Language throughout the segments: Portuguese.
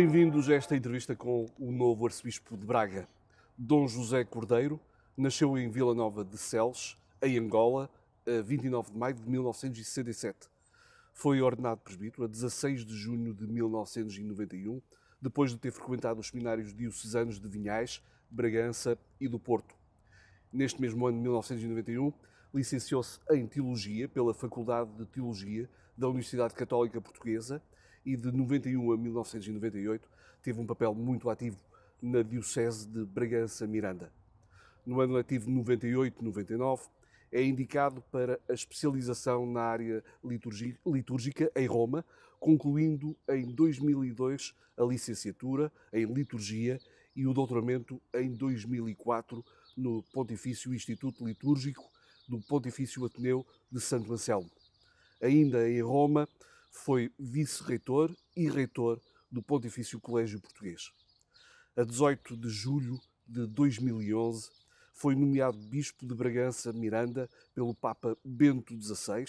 Bem-vindos a esta entrevista com o novo arcebispo de Braga. Dom José Cordeiro nasceu em Vila Nova de Celes, em Angola, a 29 de maio de 1967. Foi ordenado presbítero a 16 de junho de 1991, depois de ter frequentado os seminários diocesanos de Vinhais, Bragança e do Porto. Neste mesmo ano de 1991, licenciou-se em Teologia pela Faculdade de Teologia da Universidade Católica Portuguesa e de 91 a 1998 teve um papel muito ativo na Diocese de Bragança-Miranda. No ano letivo 98-99 é indicado para a especialização na área litúrgica em Roma, concluindo em 2002 a licenciatura em Liturgia e o doutoramento em 2004 no Pontifício Instituto Litúrgico do Pontifício Ateneu de Santo Anselmo. Ainda em Roma, foi vice-reitor e reitor do Pontifício Colégio Português. A 18 de julho de 2011, foi nomeado Bispo de Bragança Miranda pelo Papa Bento XVI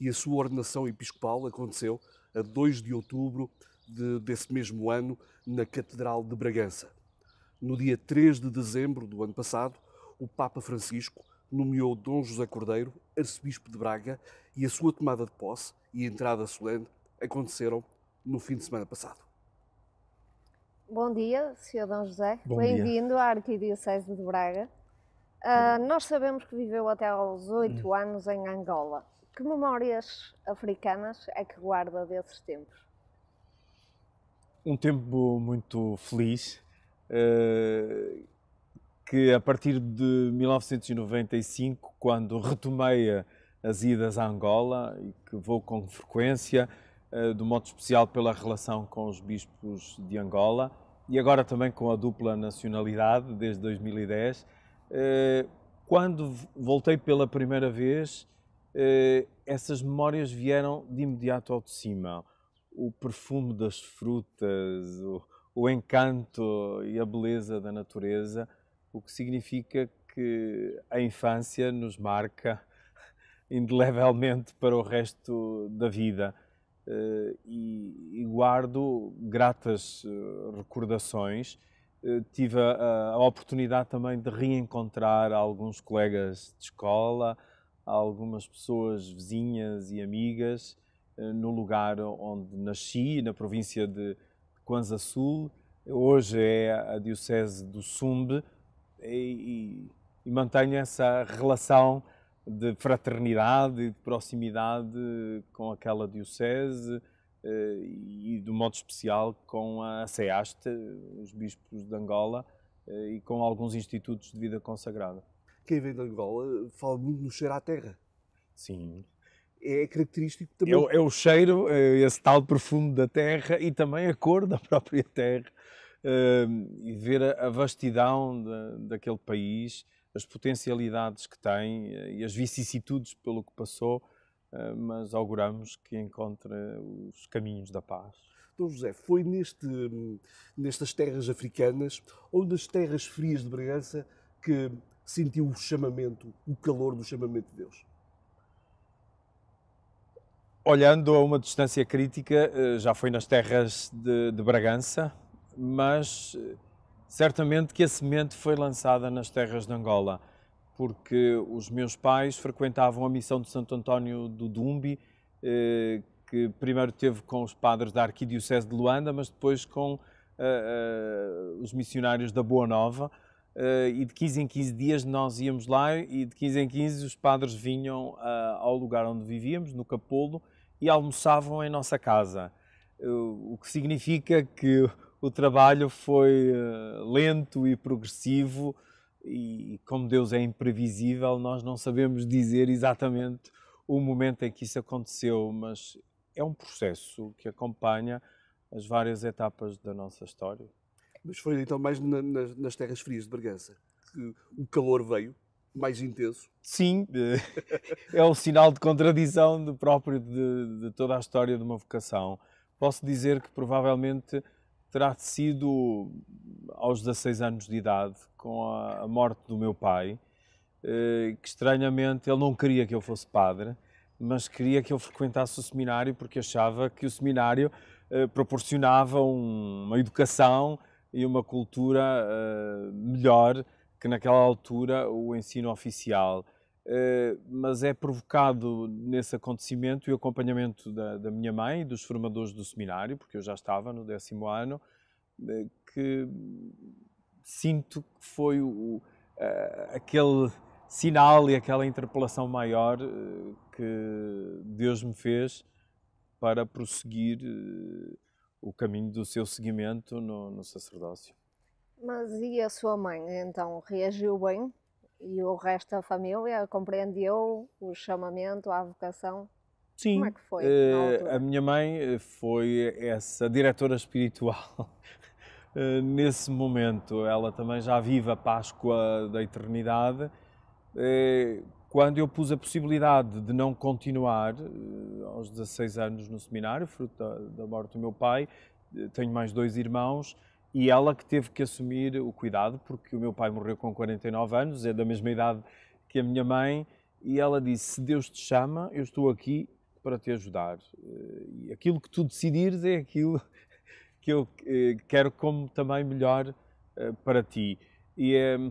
e a sua ordenação episcopal aconteceu a 2 de outubro de, desse mesmo ano na Catedral de Bragança. No dia 3 de dezembro do ano passado, o Papa Francisco nomeou Dom José Cordeiro arcebispo de Braga e a sua tomada de posse e entrada solene aconteceram no fim de semana passado. Bom dia, Sr. Dom José. Bem-vindo à Arquidiocese de Braga. Uh, nós sabemos que viveu até aos oito hum. anos em Angola. Que memórias africanas é que guarda desses tempos? Um tempo muito feliz, uh, que a partir de 1995, quando retomei a as idas a Angola e que vou com frequência, eh, do modo especial pela relação com os bispos de Angola e agora também com a dupla nacionalidade desde 2010. Eh, quando voltei pela primeira vez, eh, essas memórias vieram de imediato ao de cima. O perfume das frutas, o, o encanto e a beleza da natureza, o que significa que a infância nos marca indelevelmente para o resto da vida. Eh, e, e guardo gratas eh, recordações. Eh, tive a, a oportunidade também de reencontrar alguns colegas de escola, algumas pessoas vizinhas e amigas no lugar onde nasci, na província de Kwanza Sul. Hoje é a Diocese do Sumbe e, e, e mantenho essa relação de fraternidade e de proximidade com aquela diocese eh, e, de modo especial, com a SEASTE, os bispos de Angola eh, e com alguns institutos de vida consagrada. Quem vem de Angola eh, fala muito no cheiro à terra. Sim. É característico também. É, é o cheiro, é esse tal perfume da terra e também a cor da própria terra. E ver a vastidão de, daquele país, as potencialidades que tem eh, e as vicissitudes pelo que passou, eh, mas auguramos que encontre os caminhos da paz. Então, José, foi neste, nestas terras africanas ou nas terras frias de Bragança que sentiu o chamamento, o calor do chamamento de Deus? Olhando a uma distância crítica, eh, já foi nas terras de, de Bragança, mas Certamente que a semente foi lançada nas terras de Angola, porque os meus pais frequentavam a missão de Santo António do Dumbi, eh, que primeiro teve com os padres da Arquidiocese de Luanda, mas depois com eh, eh, os missionários da Boa Nova. e de 15 em 15 dias nós íamos lá e de 15 em 15 os padres vinham ao lugar onde vivíamos, no Capolo, e almoçavam em nossa casa. o que significa que o trabalho foi eh, lento e progressivo e como Deus é imprevisível, nós não sabemos dizer exatamente o momento em que isso aconteceu, mas é um processo que acompanha as várias etapas da nossa história. Mas foi então mais na, nas, nas terras frias de Bragança que o calor veio, mais intenso? Sim, eh, é o sinal de contradição de próprio de, de toda a história de uma vocação. Posso dizer que provavelmente terá sido aos 16 anos de idade, com a, morte do meu pai, eh, que estranhamente ele não queria que eu fosse padre, mas queria que eu frequentasse o seminário porque achava que o seminário eh, proporcionava uma educação e uma cultura eh, melhor que naquela altura o ensino oficial. Eh, mas é provocado nesse acontecimento e o acompanhamento da, da, minha mãe, e dos formadores do seminário, porque eu já estava no décimo ano, eh, que sinto que foi o, eh, aquele sinal e aquela interpelação maior que Deus me fez para prosseguir o caminho do seu seguimento no, no sacerdócio. Mas e a sua mãe, então, reagiu bem e o resto da família compreendeu o chamamento à vocação? Sim. Como é que foi? Uh, a minha mãe eh, foi essa diretora espiritual uh, nesse momento. Ela também já vive a Páscoa da Eternidade. Uh, quando eu pus a possibilidade de não continuar, aos 16 anos no seminário, fruto da, da morte do meu pai, tenho mais dois irmãos, e ela que teve que assumir o cuidado, porque o meu pai morreu com 49 anos, é da mesma idade que a minha mãe, e ela disse: Se Deus te chama, eu estou aqui para te ajudar. Eh, e aquilo que tu decidires é aquilo que eu eh, quero como também melhor eh, para ti. E ehm,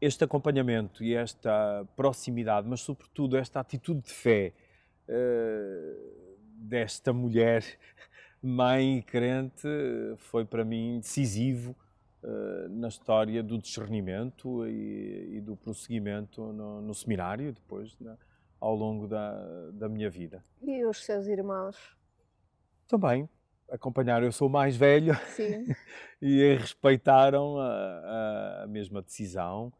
este acompanhamento e esta proximidade, mas sobretudo esta atitude de fé desta mulher mãe e crente foi para mim decisivo uh, na história do discernimento e, e do prosseguimento no, no seminário, depois, né, ao longo da, da minha vida. E os seus irmãos? Também acompanharam. Eu sou mais velho e respeitaram a, a, mesma decisão.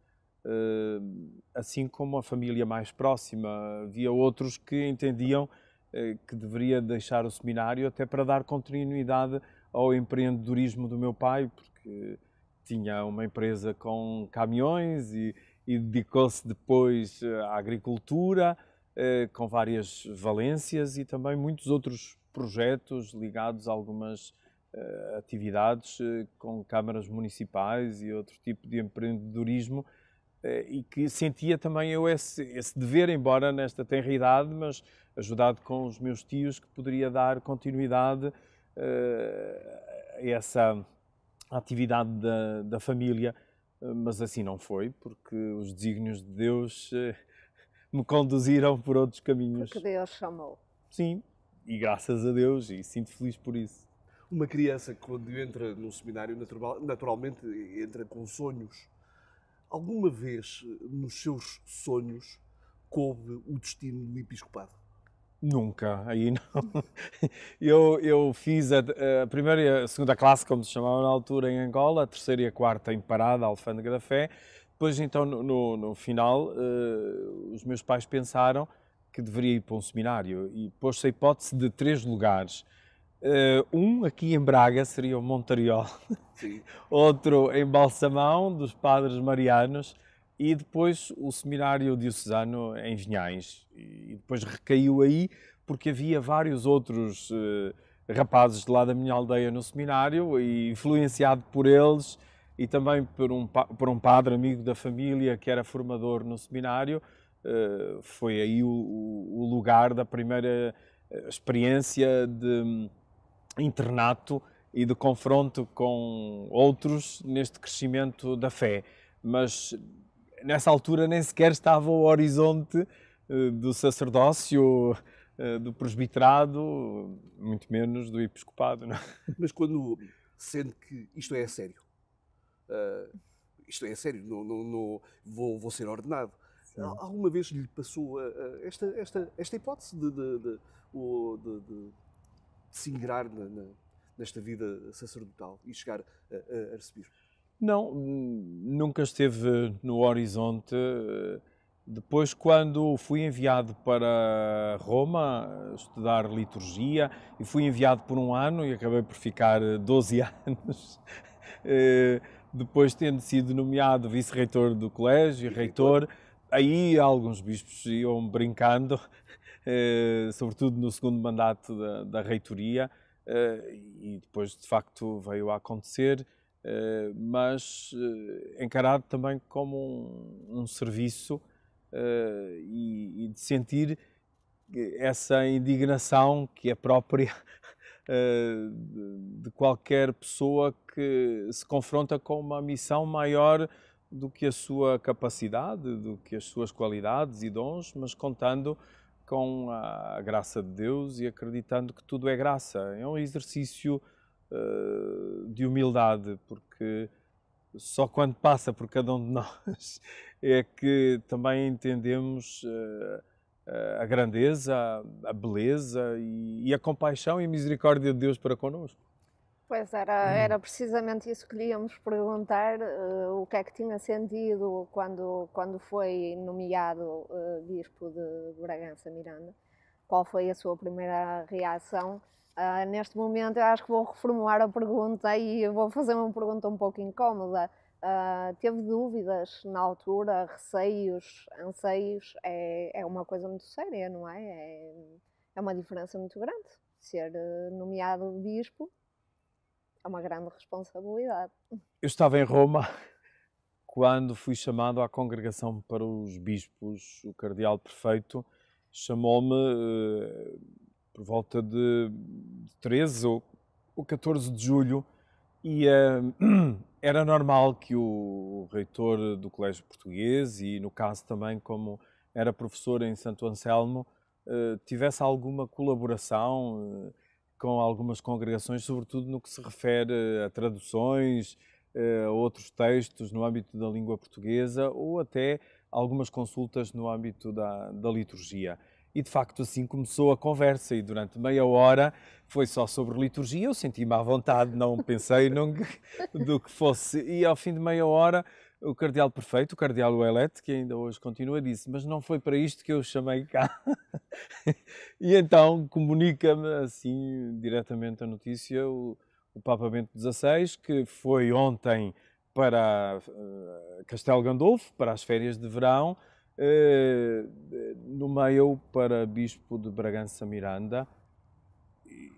Uh, assim como a família mais próxima, havia outros que entendiam eh, que deveria deixar o seminário até para dar continuidade ao empreendedorismo do meu pai, porque tinha uma empresa com caminhões e, e dedicou-se depois eh, à agricultura, eh, com várias valências e também muitos outros projetos ligados a algumas atividades com câmaras municipais e outro tipo de empreendedorismo e que sentia também eu esse, esse dever, embora nesta tenra idade, mas ajudado com os meus tios, que poderia dar continuidade uh, a essa atividade da, da família, mas assim não foi, porque os desígnios de Deus uh, me conduziram por outros caminhos. Porque Deus chamou. Sim, e graças a Deus, e sinto feliz por isso. Uma criança, quando entra num seminário, naturalmente entra com sonhos. Alguma vez eh, nos seus sonhos coube o destino do episcopado? Nunca, aí não. Eu, eu fiz a, a, primeira e a segunda classe, como se chamava na altura, em Angola, a terceira e a quarta em Parada, Alfândega da Fé. Depois, então, no, no, final, uh, os meus pais pensaram que deveria ir para um seminário e pôs-se a hipótese de três lugares. Uh, um aqui em Braga seria o Montariol, outro em Balsamão, dos Padres Marianos, e depois o seminário diocesano é em Vinhais. E depois recaiu aí porque havia vários outros uh, rapazes de lá da minha aldeia no seminário e influenciado por eles e também por um, por um padre amigo da família que era formador no seminário, uh, foi aí o, o, lugar da primeira eh, experiência de hum, internato e de confronto com outros neste crescimento da fé. Mas nessa altura nem sequer estava o horizonte eh, do sacerdócio, eh, do presbiterado, muito menos do episcopado. Não? É? Mas quando sente que isto é a sério, uh, isto é a sério, não, não, não vou, vou, ser ordenado. Sim. Alguma vez lhe passou esta, esta, esta hipótese de, de, de, de, de se ingrar na, na, nesta vida sacerdotal e chegar a, a não, nunca esteve no horizonte. Eh, depois, quando fui enviado para Roma eh, estudar liturgia, e fui enviado por um ano e acabei por ficar 12 eh, anos, depois tendo sido nomeado vice-reitor do colégio e reitor, aí alguns bispos iam brincando, sobretudo no segundo mandato da, da reitoria, e depois de facto veio a acontecer. Eh, mas eh, encarado também como um, um serviço eh, e, e, de sentir essa indignação que é própria de qualquer pessoa que se confronta com uma missão maior do que a sua capacidade, do que as suas qualidades e dons, mas contando com a graça de Deus e acreditando que tudo é graça. É um exercício eh, de humildade, porque só quando passa por cada um de nós é que também entendemos eh, eh, a grandeza, a beleza e a compaixão e a misericórdia de Deus para connosco. Pois era, uhum. era precisamente isso que lhe íamos perguntar, uh, o que é que tinha sentido quando, quando foi nomeado uh, Bispo de Bragança Miranda. Qual foi a sua primeira reação Uh, neste momento eu acho que vou reformular a pergunta e vou fazer uma pergunta um pouco incómoda. Uh, teve dúvidas na altura, receios, anseios? É, é uma coisa muito séria, não é? é? é? uma diferença muito grande. Ser ah, nomeado bispo é uma grande responsabilidade. Eu estava em Roma quando fui chamado à congregação para os bispos. O cardeal prefeito chamou-me. Uh, por volta de 13 ou, 14 de julho, e eh, era normal que o reitor do Colégio Português, e no caso também como era professor em Santo Anselmo, eh, tivesse alguma colaboração eh, com algumas congregações, sobretudo no que se refere a traduções, a outros textos no âmbito da língua portuguesa ou até algumas consultas no âmbito da, da liturgia. E de facto assim começou a conversa e durante meia hora foi só sobre liturgia, eu senti-me à vontade, não pensei num, do que fosse. E ao fim de meia hora o cardeal perfeito, o cardeal Ouellet que ainda hoje continua, disse, mas não foi para isto que eu chamei cá. e então comunica-me assim diretamente a notícia o, o Papa Bento XVI, que foi ontem para uh, Castelo Gandolfo, para as férias de verão, eh, no meio para Bispo de Bragança Miranda,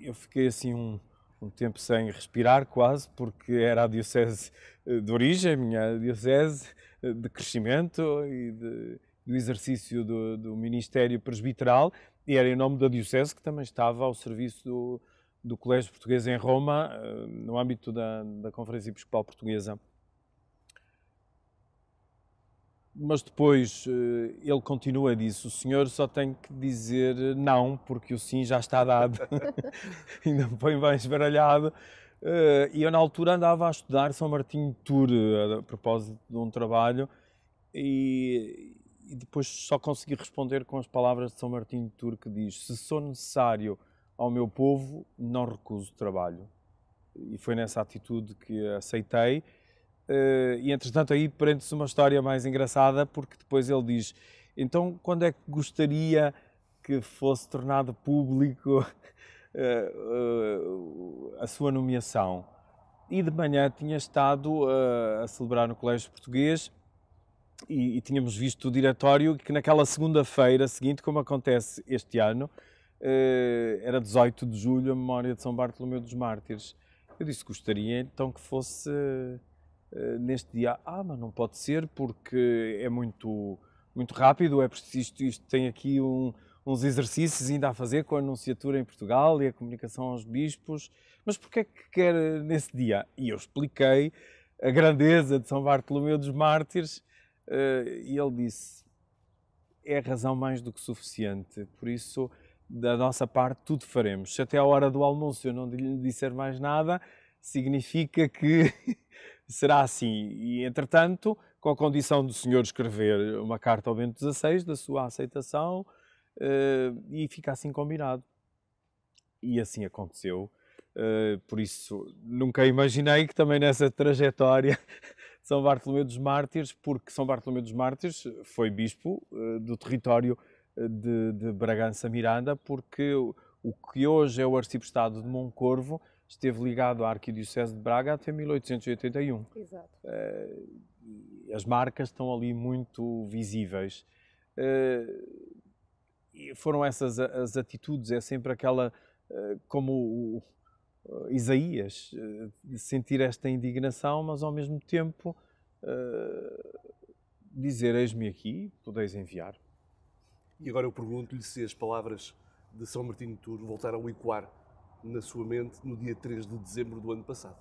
eu fiquei assim um, um tempo sem respirar quase, porque era a diocese eh, de origem, minha diocese eh, de crescimento e de, do exercício do, do, Ministério Presbiteral, e era em nome da diocese que também estava ao serviço do, do Colégio Português em Roma, no âmbito da, da Conferência Episcopal Portuguesa mas depois eh, ele continua e disse: o senhor só tem que dizer não, porque o sim já está dado. Ainda bem bem esbaralhado. Eh, e eu, na altura, andava a estudar São Martinho de Tour eh, a propósito de um trabalho, e, e depois só consegui responder com as palavras de São Martinho de Tour que diz: Se sou necessário ao meu povo, não recuso trabalho. E foi nessa atitude que aceitei eh, e entretanto aí prende-se uma história mais engraçada, porque depois ele diz: Então, quando é que gostaria que fosse tornado público eh, eh, a sua nomeação? E de manhã tinha estado a celebrar no Colégio Português e, e, tínhamos visto o diretório que naquela segunda-feira seguinte, como acontece este ano, era 18 de julho, a memória de São Bartolomeu dos Mártires. Eu disse gostaria então que fosse eh, neste dia, ah, mas não pode ser porque é muito, muito rápido, é preciso, isto, isto tem aqui um, uns exercícios ainda a fazer com a Anunciatura em Portugal e a comunicação aos bispos, mas porquê é que quer eh, nesse dia? E eu expliquei a grandeza de São Bartolomeu dos Mártires eh, e ele disse, é razão mais do que suficiente, por isso da nossa parte tudo faremos. Se até a hora do almoço eu não lhe disser mais nada, significa que será assim. E, entretanto, com a condição do senhor escrever uma carta ao Bento XVI da sua aceitação, eh, e fica assim combinado. E assim aconteceu. Eh, por isso, nunca imaginei que também nessa trajetória São Bartolomeu dos Mártires, porque São Bartolomeu dos Mártires foi bispo eh, do território de, de Bragança-Miranda, porque o que hoje é o arciprestado de Moncorvo esteve ligado à Arquidiocese de Braga até 1881. Exato. Eh, as marcas estão ali muito visíveis. Eh, foram essas as atitudes, é sempre aquela, eh, como Isaías, sentir esta indignação, mas ao mesmo tempo dizer: Eis-me aqui, podeis enviar. E agora eu pergunto-lhe se as palavras de São Martinho de Tours voltaram a ecoar na sua mente no dia 3 de dezembro do ano passado?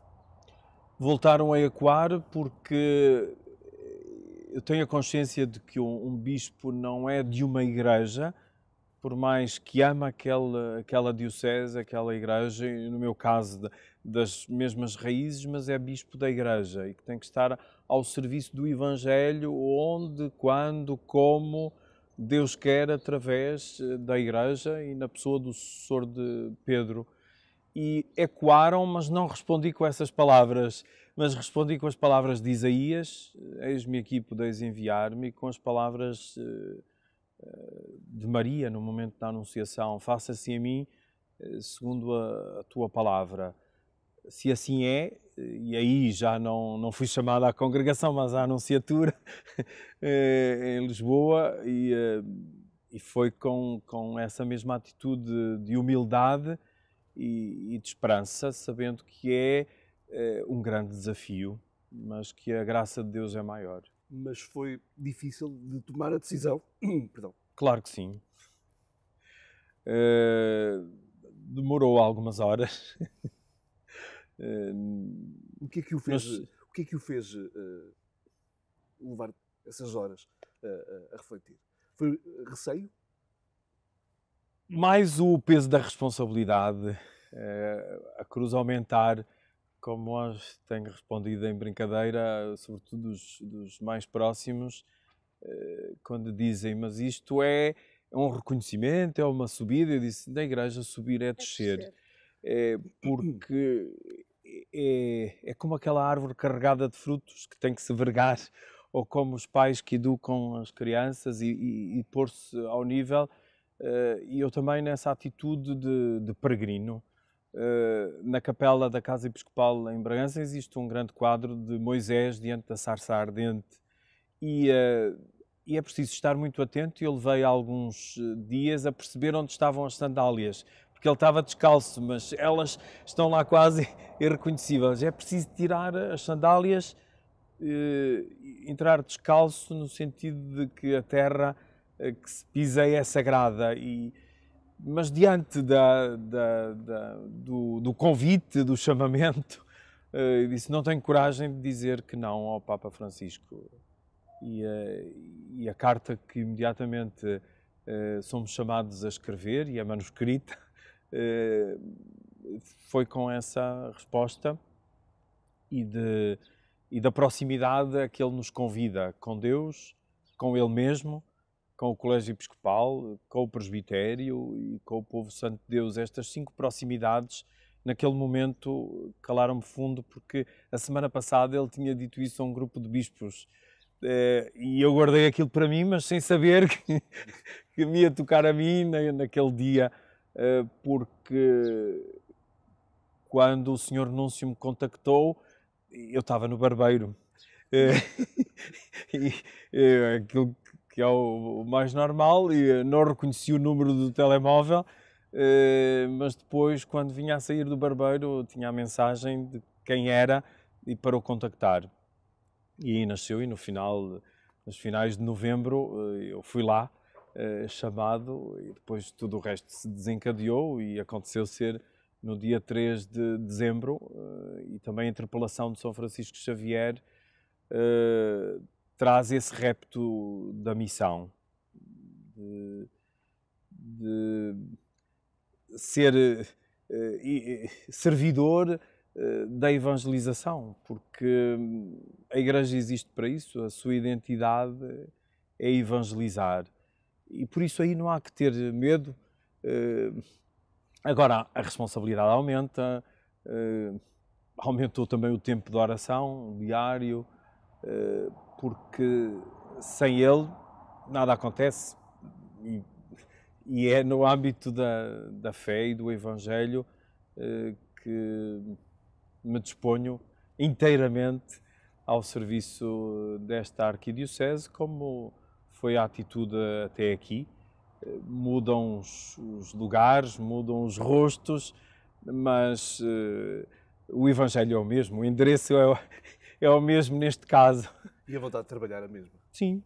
Voltaram a ecoar porque eh, eu tenho a consciência de que um bispo não é de uma igreja, por mais que ama aquela, aquela diocese, aquela igreja, no meu caso das mesmas raízes, mas é bispo da igreja e que tem que estar ao serviço do Evangelho, onde, quando, como Deus quer, através eh, da igreja e na pessoa do sucessor de Pedro e ecoaram, mas não respondi com essas palavras, mas respondi com as palavras de Isaías: Eis-me aqui, podeis enviar-me, com as palavras eh, eh, de Maria no momento da Anunciação: Faça-se assim a mim eh, segundo a tua palavra. Se assim é, e aí já não, não fui chamado à congregação, mas à anunciatura em Lisboa, e, e foi com, com essa mesma atitude de humildade e, e de esperança, sabendo que é eh, um grande desafio, mas que a graça de Deus é maior. Mas foi difícil de tomar a decisão? Perdão. Claro que sim. Uh, demorou algumas horas. uh, o que é que o fez, mas... o que é que o fez uh, levar essas horas a refletir? Foi receio? mais o peso da responsabilidade, eh, a cruz aumentar, como nós tenho respondido em brincadeira, sobretudo dos, dos, mais próximos, eh, quando dizem, mas isto é, é um reconhecimento, é uma subida, eu disse, na igreja subir é, é descer. É porque é, é como aquela árvore carregada de frutos que tem que se vergar, ou como os pais que educam as crianças e, e, e pôr-se ao nível eh, e eu também nessa atitude de, de peregrino. Eh, na capela da Casa Episcopal em Bragança existe um grande quadro de Moisés diante da sarça ardente e, eh, e é preciso estar muito atento. Eu levei alguns dias a perceber onde estavam as sandálias, porque ele estava descalço, mas elas estão lá quase irreconhecíveis. É preciso tirar as sandálias, entrar descalço, no sentido de que a terra eh, que se pisei é sagrada. E, mas diante da, da, da, do, do, convite, do chamamento, uh, disse: não tenho coragem de dizer que não ao Papa Francisco. E, uh, e a carta que imediatamente uh, somos chamados a escrever e a manuscrita foi com essa resposta e, de, e da proximidade a que ele nos convida com Deus, com Ele mesmo com o Colégio Episcopal, com o Presbitério e com o Povo Santo de Deus. Estas cinco proximidades, naquele momento, calaram-me fundo, porque a semana passada ele tinha dito isso a um grupo de bispos. Eh, e eu guardei aquilo para mim, mas sem saber que, que me ia tocar a mim naquele dia, eh, porque quando o senhor Núncio me contactou, eu estava no barbeiro. Eh, e, e, aquilo que é o, mais normal, e não reconheci o número do telemóvel, eh, mas depois, quando vinha a sair do barbeiro, tinha a mensagem de quem era e para o contactar. E nasceu, e no final, nos finais de novembro, eh, eu fui lá, eh, chamado, e depois tudo o resto se desencadeou e aconteceu ser no dia 3 de dezembro, e também a interpelação de São Francisco Xavier, traz esse repto da missão, de, de ser eh, servidor eh, da evangelização, porque hum, a Igreja existe para isso, a sua identidade é evangelizar. E por isso aí não há que ter medo. Eh, agora, a responsabilidade aumenta, eh, aumentou também o tempo de oração diário. Eh, porque sem ele nada acontece. E, e é no âmbito da, da fé e do Evangelho eh, que me disponho inteiramente ao serviço desta arquidiocese, como foi a atitude até aqui. Eh, mudam os, os lugares, mudam os rostos, mas eh, o Evangelho é o mesmo, o endereço é o, é o mesmo neste caso. E a vontade de trabalhar a mesma. Sim.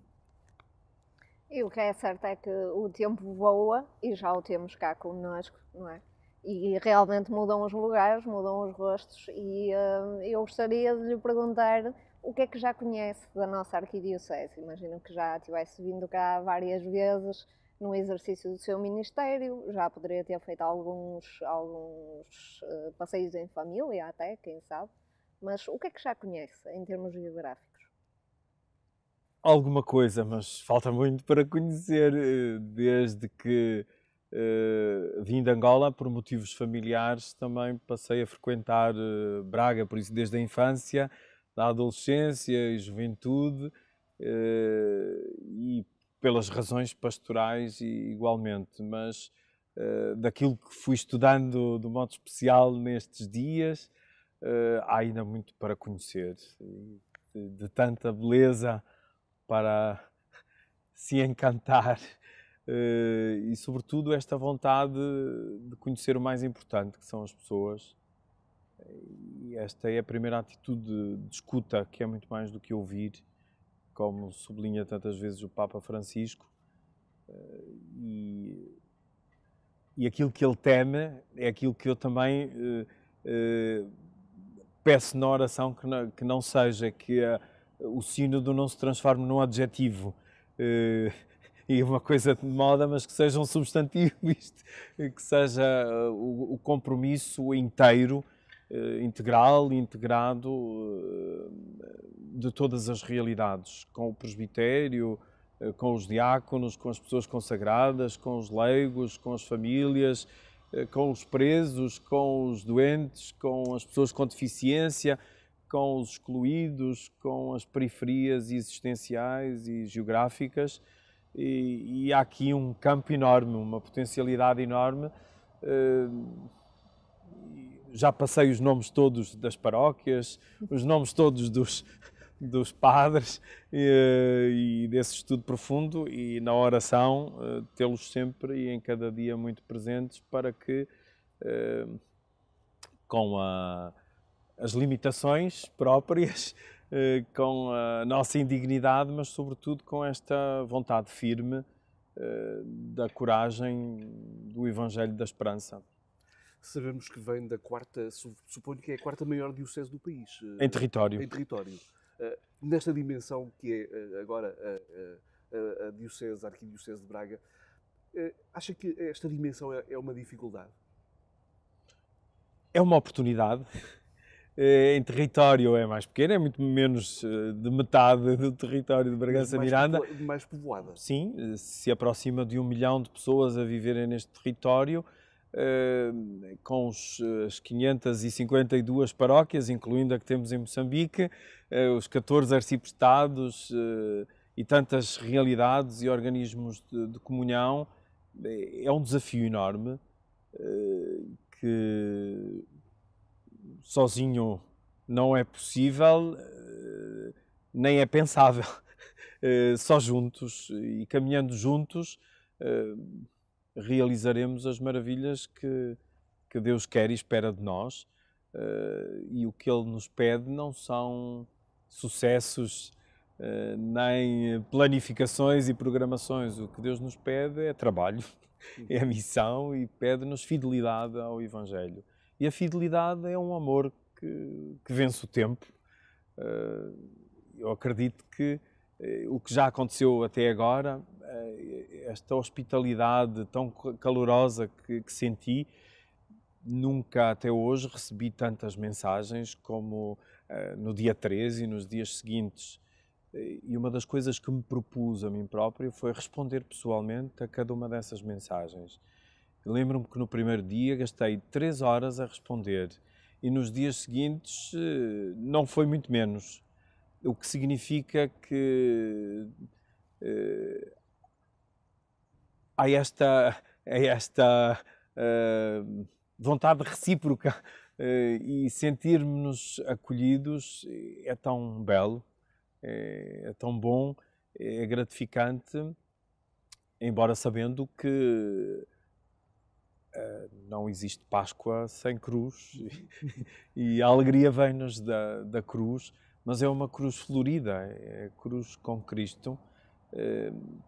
E o que é certo é que o tempo voa e já o temos cá connosco, não é? E realmente mudam os lugares, mudam os rostos e uh, eu gostaria de lhe perguntar o que é que já conhece da nossa arquidiocese. Imagino que já tivesse vindo cá várias vezes no exercício do seu ministério, já poderia ter feito alguns, alguns uh, passeios em família até, quem sabe. Mas o que é que já conhece em termos geográficos? alguma coisa, mas falta muito para conhecer, eh, desde que uh, vim de Angola por motivos familiares, também passei a frequentar uh, Braga, por isso desde a infância, da adolescência e juventude, uh, e pelas razões pastorais igualmente, mas daquilo que fui estudando de modo especial nestes dias, há ainda muito para conhecer, de, de tanta beleza para se encantar eh, e, sobretudo, esta vontade de conhecer o mais importante, que são as pessoas. E esta é a primeira atitude de escuta, que é muito mais do que ouvir, como sublinha tantas vezes o Papa Francisco. Eh, e, e aquilo que ele teme é aquilo que eu também eh, peço na oração que não, que não seja que a, o sínodo não se transforme num adjetivo uh, e uma coisa de moda, mas que seja um substantivo, isto, que seja eh, o, o compromisso inteiro, uh, integral, integrado uh, de todas as realidades, com o presbitério, com os diáconos, com as pessoas consagradas, com os leigos, com as famílias, com os presos, com os doentes, com as pessoas com deficiência com os excluídos, com as periferias existenciais e geográficas. E, e há aqui um campo enorme, uma potencialidade enorme. Eh, já passei os nomes todos das paróquias, os nomes todos dos, dos padres e, eh, e, desse estudo profundo e na oração eh, tê-los sempre e em cada dia muito presentes para que com a as limitações próprias, eh, com a nossa indignidade, mas sobretudo com esta vontade firme eh, da coragem do Evangelho da Esperança. Sabemos que vem da quarta, suponho que é a quarta maior diocese do país. Eh, em território. Em território. Nesta dimensão que é agora a, a, a diocese, a arquidiocese de Braga, acha que esta dimensão é, é uma dificuldade? É uma oportunidade. Eh, em território é mais pequena, é muito menos eh, de metade do território de Bragança-Miranda. Mais povoada. Sim, eh, se aproxima de um milhão de pessoas a viverem neste território, com as 552 paróquias, incluindo a que temos em Moçambique, os 14 arciprestados e tantas realidades e organismos de, de comunhão. É, é um desafio enorme que sozinho não é possível, eh, nem é pensável. Eh, só juntos e caminhando juntos eh, realizaremos as maravilhas que, que Deus quer e espera de nós. E o que Ele nos pede não são sucessos, nem planificações e programações. O que Deus nos pede é trabalho, é missão e pede-nos fidelidade ao Evangelho. E a fidelidade é um amor que, que vence o tempo. Eh, eu acredito que eh, o que já aconteceu até agora, eh, esta hospitalidade tão calorosa que, que senti, nunca até hoje recebi tantas mensagens como no dia 13 e nos dias seguintes. E uma das coisas que me propus a mim próprio foi responder pessoalmente a cada uma dessas mensagens. Lembro-me que no primeiro dia gastei três horas a responder e nos dias seguintes eh, não foi muito menos. O que significa que uh, há esta, há esta uh, vontade recíproca uh, e sentirmos-nos acolhidos é tão belo, é, é tão bom, é gratificante, embora sabendo que ah, não existe Páscoa sem cruz e a alegria vem-nos da, da cruz, mas é uma cruz florida, é cruz com Cristo, ah,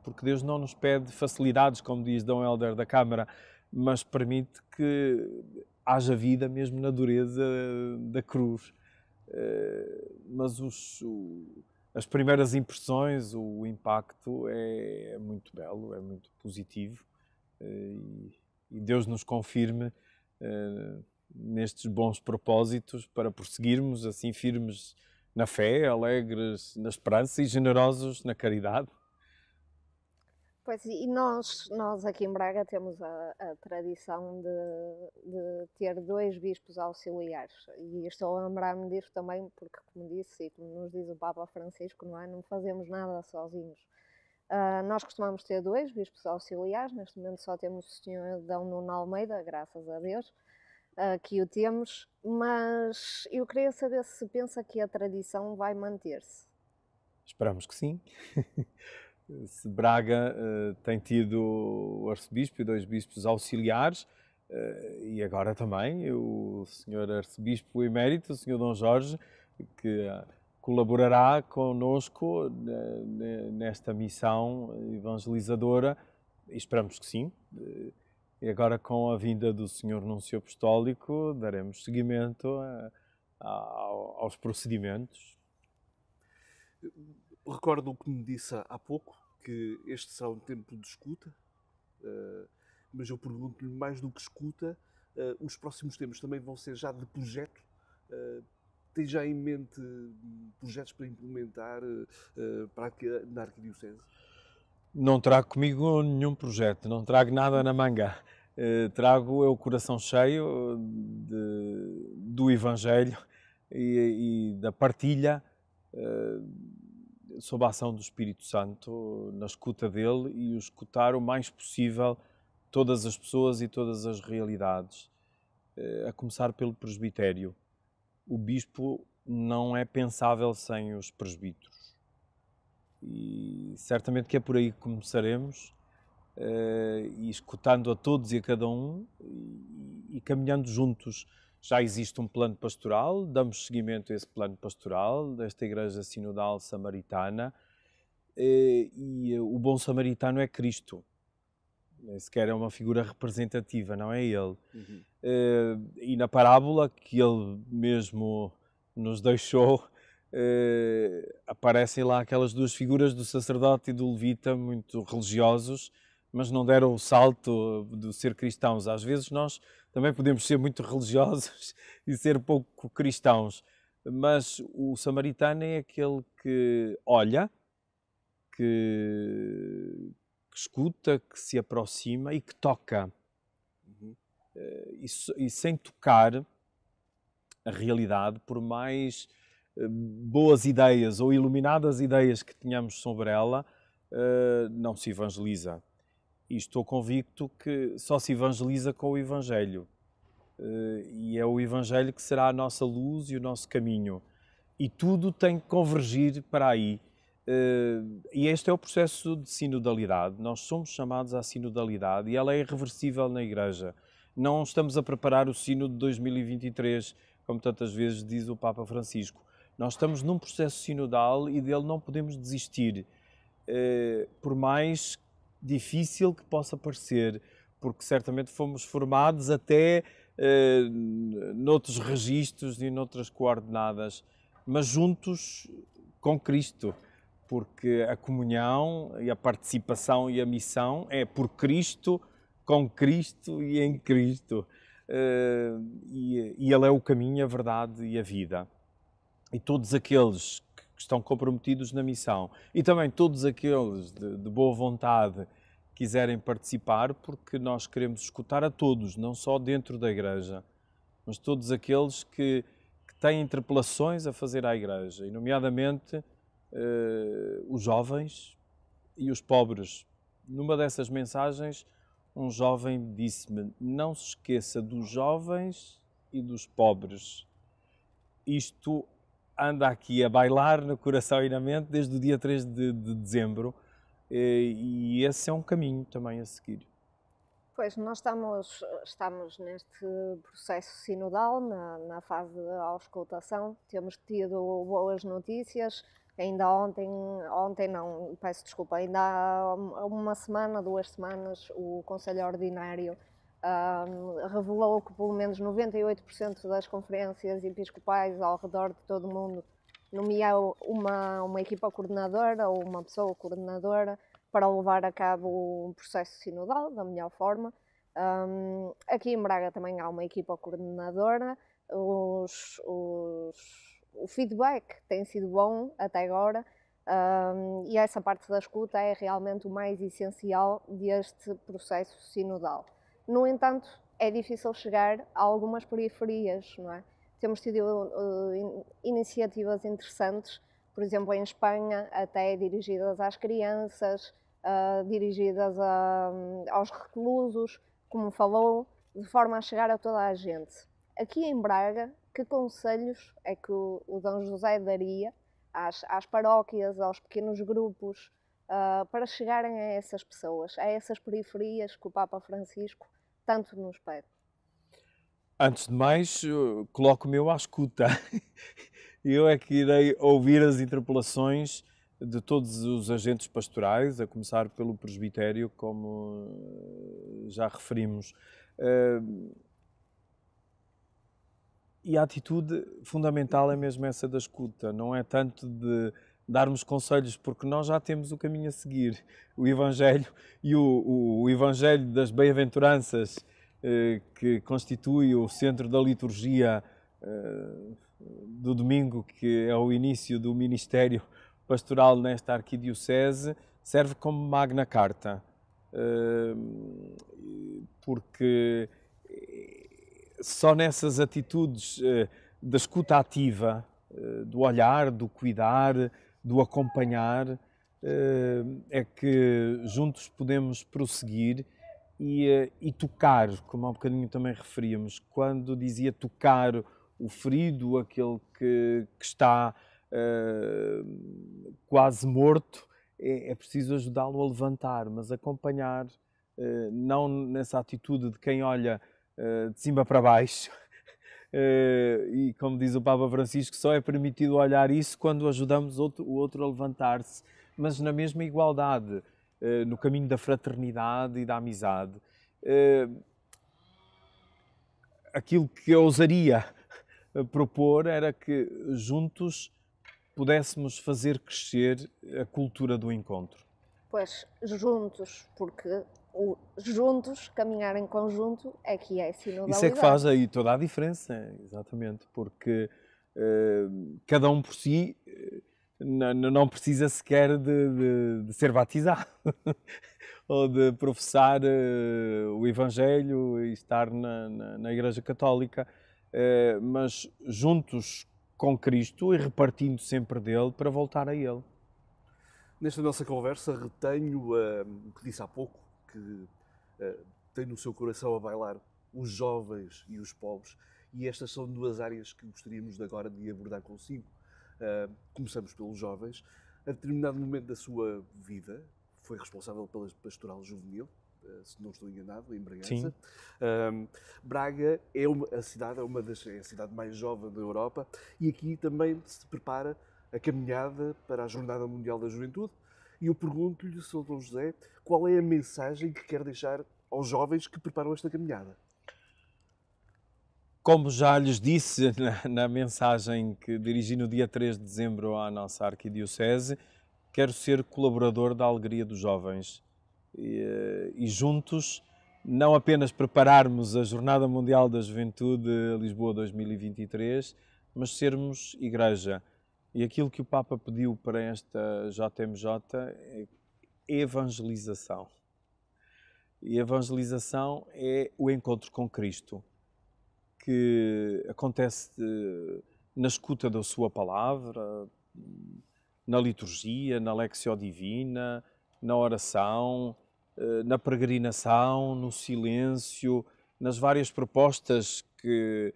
porque Deus não nos pede facilidades, como diz Dom Helder da Câmara, mas permite que haja vida mesmo na dureza da cruz. Ah, mas os, as primeiras impressões, o impacto é, é muito belo, é muito positivo e Deus nos confirme uh, nestes bons propósitos para prosseguirmos assim firmes na fé, alegres na esperança e generosos na caridade. Pois, e nós, nós aqui em Braga temos a, a tradição de, de, ter dois bispos auxiliares. E estou a lembrar-me disto também porque, como disse e como nos diz o Papa Francisco, não, é? não fazemos nada sozinhos Uh, nós costumamos ter dois bispos auxiliares, neste momento só temos o senhor Dom Nuno Almeida, graças a Deus, uh, que o temos, mas eu queria saber se pensa que a tradição vai manter-se. Esperamos que sim. se Braga uh, tem tido o arcebispo e dois bispos auxiliares, e agora também o senhor arcebispo emérito, o senhor Dom Jorge, que colaborará conosco né, né, nesta missão evangelizadora. Esperamos que sim. E agora, com a vinda do Senhor Núncio Apostólico, daremos seguimento eh, aos procedimentos. Recordo o que me disse há pouco, que este será um tempo de escuta, eh, mas eu pergunto-lhe mais do que escuta, eh, os próximos tempos também vão ser já de projeto tem já em mente hum, projetos para implementar eh, eh, para na Arquidiocese? Não trago comigo nenhum projeto, não trago nada na manga. Eh, trago é o coração cheio de, do Evangelho e, e da partilha sob a ação do Espírito Santo, na escuta dele e o escutar o mais possível todas as pessoas e todas as realidades, a começar pelo presbitério o bispo não é pensável sem os presbíteros. E certamente que é por aí que começaremos, eh, e escutando a todos e a cada um e caminhando juntos. Já existe um plano pastoral, damos seguimento a esse plano pastoral desta Igreja Sinodal Samaritana, eh, e o bom samaritano é Cristo. Né, sequer é uma figura representativa, não é ele. Uhum. Uh, e na parábola que ele mesmo nos deixou, uh, aparecem lá aquelas duas figuras do sacerdote e do levita, muito religiosos, mas não deram o salto de ser cristãos. Às vezes nós também podemos ser muito religiosos e ser pouco cristãos, mas o samaritano é aquele que olha, que, escuta, que se aproxima e que toca. Uhum. Eh, e, e, sem tocar a realidade, por mais eh, boas ideias ou iluminadas ideias que tenhamos sobre ela, eh, não se evangeliza. E estou convicto que só se evangeliza com o Evangelho. E é o Evangelho que será a nossa luz e o nosso caminho. E tudo tem que convergir para aí. Eh, e este é o processo de sinodalidade. Nós somos chamados à sinodalidade e ela é irreversível na Igreja. Não estamos a preparar o sino de 2023, como tantas vezes diz o Papa Francisco. Nós estamos num processo sinodal e dele não podemos desistir, eh, por mais difícil que possa parecer, porque certamente fomos formados até eh, noutros registros e noutras coordenadas, mas juntos com Cristo porque a comunhão e a participação e a missão é por Cristo, com Cristo e em Cristo. Eh, e, e Ele é o caminho, a verdade e a vida. E todos aqueles que estão comprometidos na missão e também todos aqueles de, de boa vontade quiserem participar, porque nós queremos escutar a todos, não só dentro da igreja, mas todos aqueles que, que têm interpelações a fazer à igreja, e nomeadamente eh, os jovens e os pobres. Numa dessas mensagens, um jovem disse-me: Não se esqueça dos jovens e dos pobres. Isto anda aqui a bailar no coração e na mente desde o dia 3 de, de dezembro. Eh, e esse é um caminho também a seguir. Pois, nós estamos, estamos neste processo sinodal, na, na fase de auscultação. Temos tido boas notícias, Ainda ontem, ontem não, peço desculpa, ainda há uma semana, duas semanas, o Conselho Ordinário um, revelou que pelo menos 98% das conferências episcopais ao redor de todo o mundo nomeou uma, uma equipa coordenadora ou uma pessoa coordenadora para levar a cabo o processo sinodal da melhor forma. Um, aqui em Braga também há uma equipa coordenadora. Os, os o feedback tem sido bom até agora um, e essa parte da escuta é realmente o mais essencial deste processo sinodal. No entanto, é difícil chegar a algumas periferias, não é? Temos tido uh, iniciativas interessantes, por exemplo, em Espanha, até dirigidas às crianças, uh, dirigidas a, um, aos reclusos, como falou, de forma a chegar a toda a gente. Aqui em Braga, que conselhos é que o, o Dom José daria às, às paróquias, aos pequenos grupos, uh, para chegarem a essas pessoas, a essas periferias que o Papa Francisco tanto nos pede? Antes de mais, coloco-me eu à escuta. Eu é que irei ouvir as interpelações de todos os agentes pastorais, a começar pelo presbitério, como já referimos. Uh, e a atitude fundamental é mesmo essa da escuta, não é tanto de darmos conselhos, porque nós já temos o caminho a seguir. O Evangelho e o, o, o Evangelho das Bem-aventuranças, eh, que constitui o centro da liturgia eh, do domingo, que é o início do ministério pastoral nesta arquidiocese, serve como magna carta. Eh, porque só nessas atitudes eh, da escuta ativa, eh, do olhar, do cuidar, do acompanhar, eh, é que juntos podemos prosseguir e, e, tocar, como há um bocadinho também referíamos, quando dizia tocar o ferido, aquele que, que está quase morto, é, é preciso ajudá-lo a levantar, mas acompanhar, não nessa atitude de quem olha eh, de cima para baixo. Eh, e como diz o Papa Francisco, só é permitido olhar isso quando ajudamos o outro a levantar-se, mas na mesma igualdade, eh, no caminho da fraternidade e da amizade. Aquilo que eu ousaria propor era que juntos pudéssemos fazer crescer a cultura do encontro. Pois, juntos, porque o juntos, caminhar em conjunto, é que é sinodalidade. Isso é que faz aí toda a diferença, exatamente, porque uh, cada um por si eh, não, não precisa sequer de, de, de ser batizado ou de professar uh, o Evangelho e estar na, na, na Igreja Católica, uh, mas juntos com Cristo e repartindo sempre dele para voltar a ele. Nesta nossa conversa retenho o uh, que disse há pouco que uh, tem no seu coração a bailar os jovens e os pobres, e estas são duas áreas que gostaríamos de agora de abordar consigo. Uh, começamos pelos jovens. A determinado momento da sua vida, foi responsável pela pastoral juvenil, eh, se não estou enganado, em Bragança. Sim. Ehm, Braga é uma, a cidade, é uma das é a cidade mais jovem da Europa e aqui também se prepara a caminhada para a Jornada Mundial da Juventude, e eu pergunto-lhe, Sr. Dom José, qual é a mensagem que quer deixar aos jovens que preparam esta caminhada? Como já lhes disse na, na, mensagem que dirigi no dia 3 de dezembro à nossa arquidiocese, quero ser colaborador da alegria dos jovens e, eh, e juntos não apenas prepararmos a Jornada Mundial da Juventude Lisboa 2023, mas sermos igreja. E aquilo que o Papa pediu para esta JMJ é evangelização. E evangelização é o encontro com Cristo, que acontece na escuta da Sua palavra, na liturgia, na lexio divina, na oração, eh, na peregrinação, no silêncio, nas várias propostas que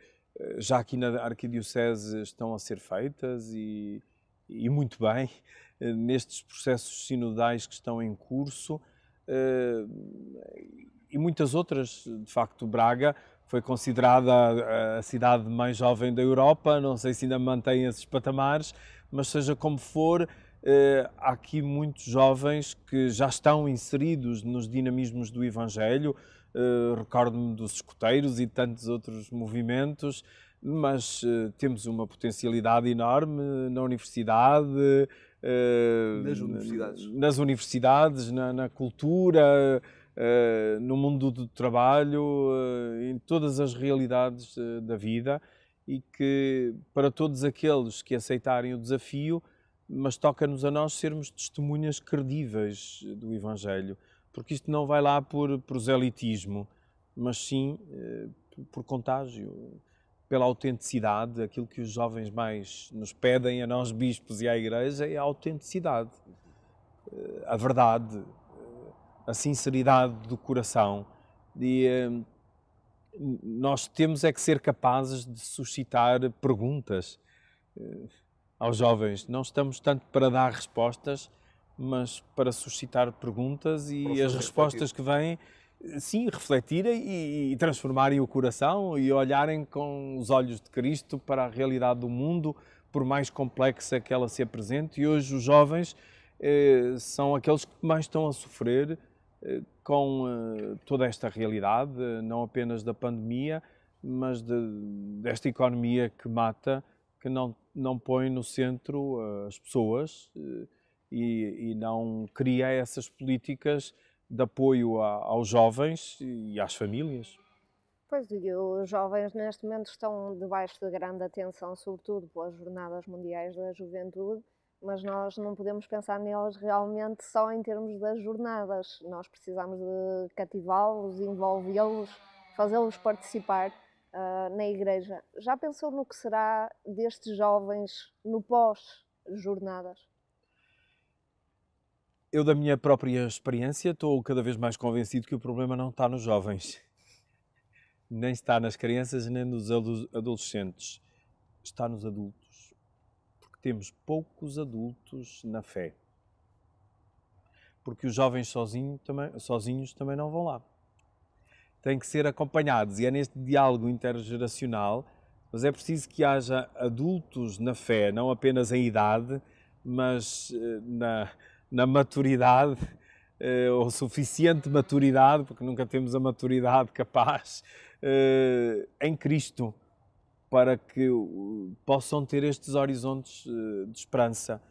já aqui na Arquidiocese estão a ser feitas e, e muito bem eh, nestes processos sinodais que estão em curso eh, e muitas outras. De facto, Braga foi considerada a cidade mais jovem da Europa, não sei se ainda mantém esses patamares, mas seja como for, eh, há aqui muitos jovens que já estão inseridos nos dinamismos do Evangelho, eh, recordo-me dos escuteiros e tantos outros movimentos, mas eh, temos uma potencialidade enorme na universidade, nas universidades, nas universidades na, na cultura, no mundo do trabalho, em todas as realidades da vida. E que para todos aqueles que aceitarem o desafio, mas toca-nos a nós sermos testemunhas credíveis do Evangelho, porque isto não vai lá por proselitismo, mas sim eh, por contágio, pela autenticidade. Aquilo que os jovens mais nos pedem, a nós bispos e à Igreja, é a autenticidade, eh, a verdade, eh, a sinceridade do coração. E nós temos é que ser capazes de suscitar perguntas aos jovens. Não estamos tanto para dar respostas, mas para suscitar perguntas e as respostas que vêm, sim, refletirem e, e, transformarem o coração e olharem com os olhos de Cristo para a realidade do mundo, por mais complexa que ela se apresente. E hoje os jovens eh, são aqueles que mais estão a sofrer eh, com eh, toda esta realidade, eh, não apenas da pandemia, mas de, desta economia que mata que não, não põe no centro eh, as pessoas eh, e, e não cria essas políticas de apoio a, aos jovens e às famílias. Pois, e os jovens neste momento estão debaixo de grande atenção, sobretudo pelas Jornadas Mundiais da Juventude, mas nós não podemos pensar neles realmente só em termos das jornadas. Nós precisamos de cativá-los, envolvê-los, fazê-los participar uh, na igreja. Já pensou no que será destes jovens no pós-jornadas? Eu, da minha própria experiência, estou cada vez mais convencido que o problema não está nos jovens, nem está nas crianças, nem nos adolescentes. Está nos adultos. Porque temos poucos adultos na fé. Porque os jovens sozinho, também, sozinhos também não vão lá têm que ser acompanhados e é neste diálogo intergeracional, mas é preciso que haja adultos na fé, não apenas em idade, mas eh, na, na maturidade eh, ou suficiente maturidade, porque nunca temos a maturidade capaz eh, em Cristo para que possam ter estes horizontes de esperança.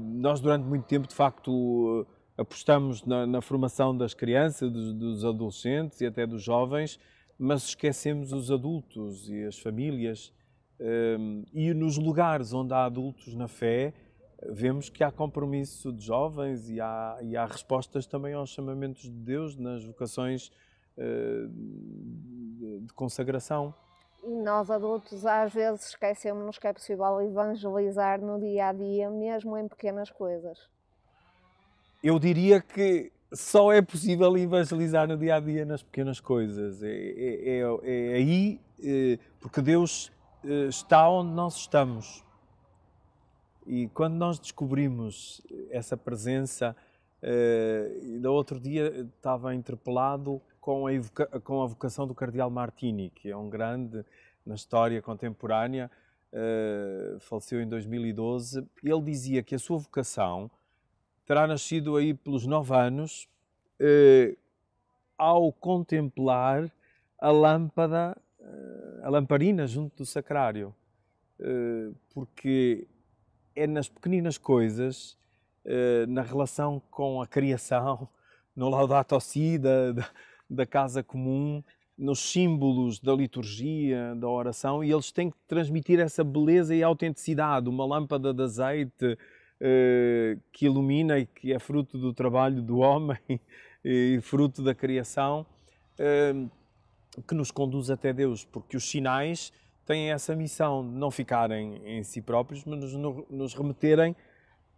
Nós, durante muito tempo, de facto, apostamos na, na formação das crianças, dos, dos, adolescentes e até dos jovens, mas esquecemos os adultos e as famílias. Hum, e nos lugares onde há adultos na fé, vemos que há compromisso de jovens e há, e há respostas também aos chamamentos de Deus nas vocações hum, de consagração. E nós adultos às vezes esquecemos-nos que é possível evangelizar no dia a dia, mesmo em pequenas coisas eu diria que só é possível evangelizar no dia a dia nas pequenas coisas. É, é, é, é aí, eh, porque Deus eh, está onde nós estamos. E quando nós descobrimos essa presença, eh, do outro dia estava interpelado com a, com a vocação do Cardeal Martini, que é um grande na história contemporânea, faleceu em 2012. Ele dizia que a sua vocação terá nascido aí pelos nove anos, eh, ao contemplar a lâmpada, eh, a lamparina junto do sacrário, eh, porque é nas pequeninas coisas, eh, na relação com a criação, no Laudato Si da, da, da casa comum, nos símbolos da liturgia, da oração, e eles têm que transmitir essa beleza e autenticidade. Uma lâmpada de azeite, eh, que ilumina e que é fruto do trabalho do homem e fruto da criação, eh, que nos conduz até Deus, porque os sinais têm essa missão de não ficarem em si próprios, mas nos, remeterem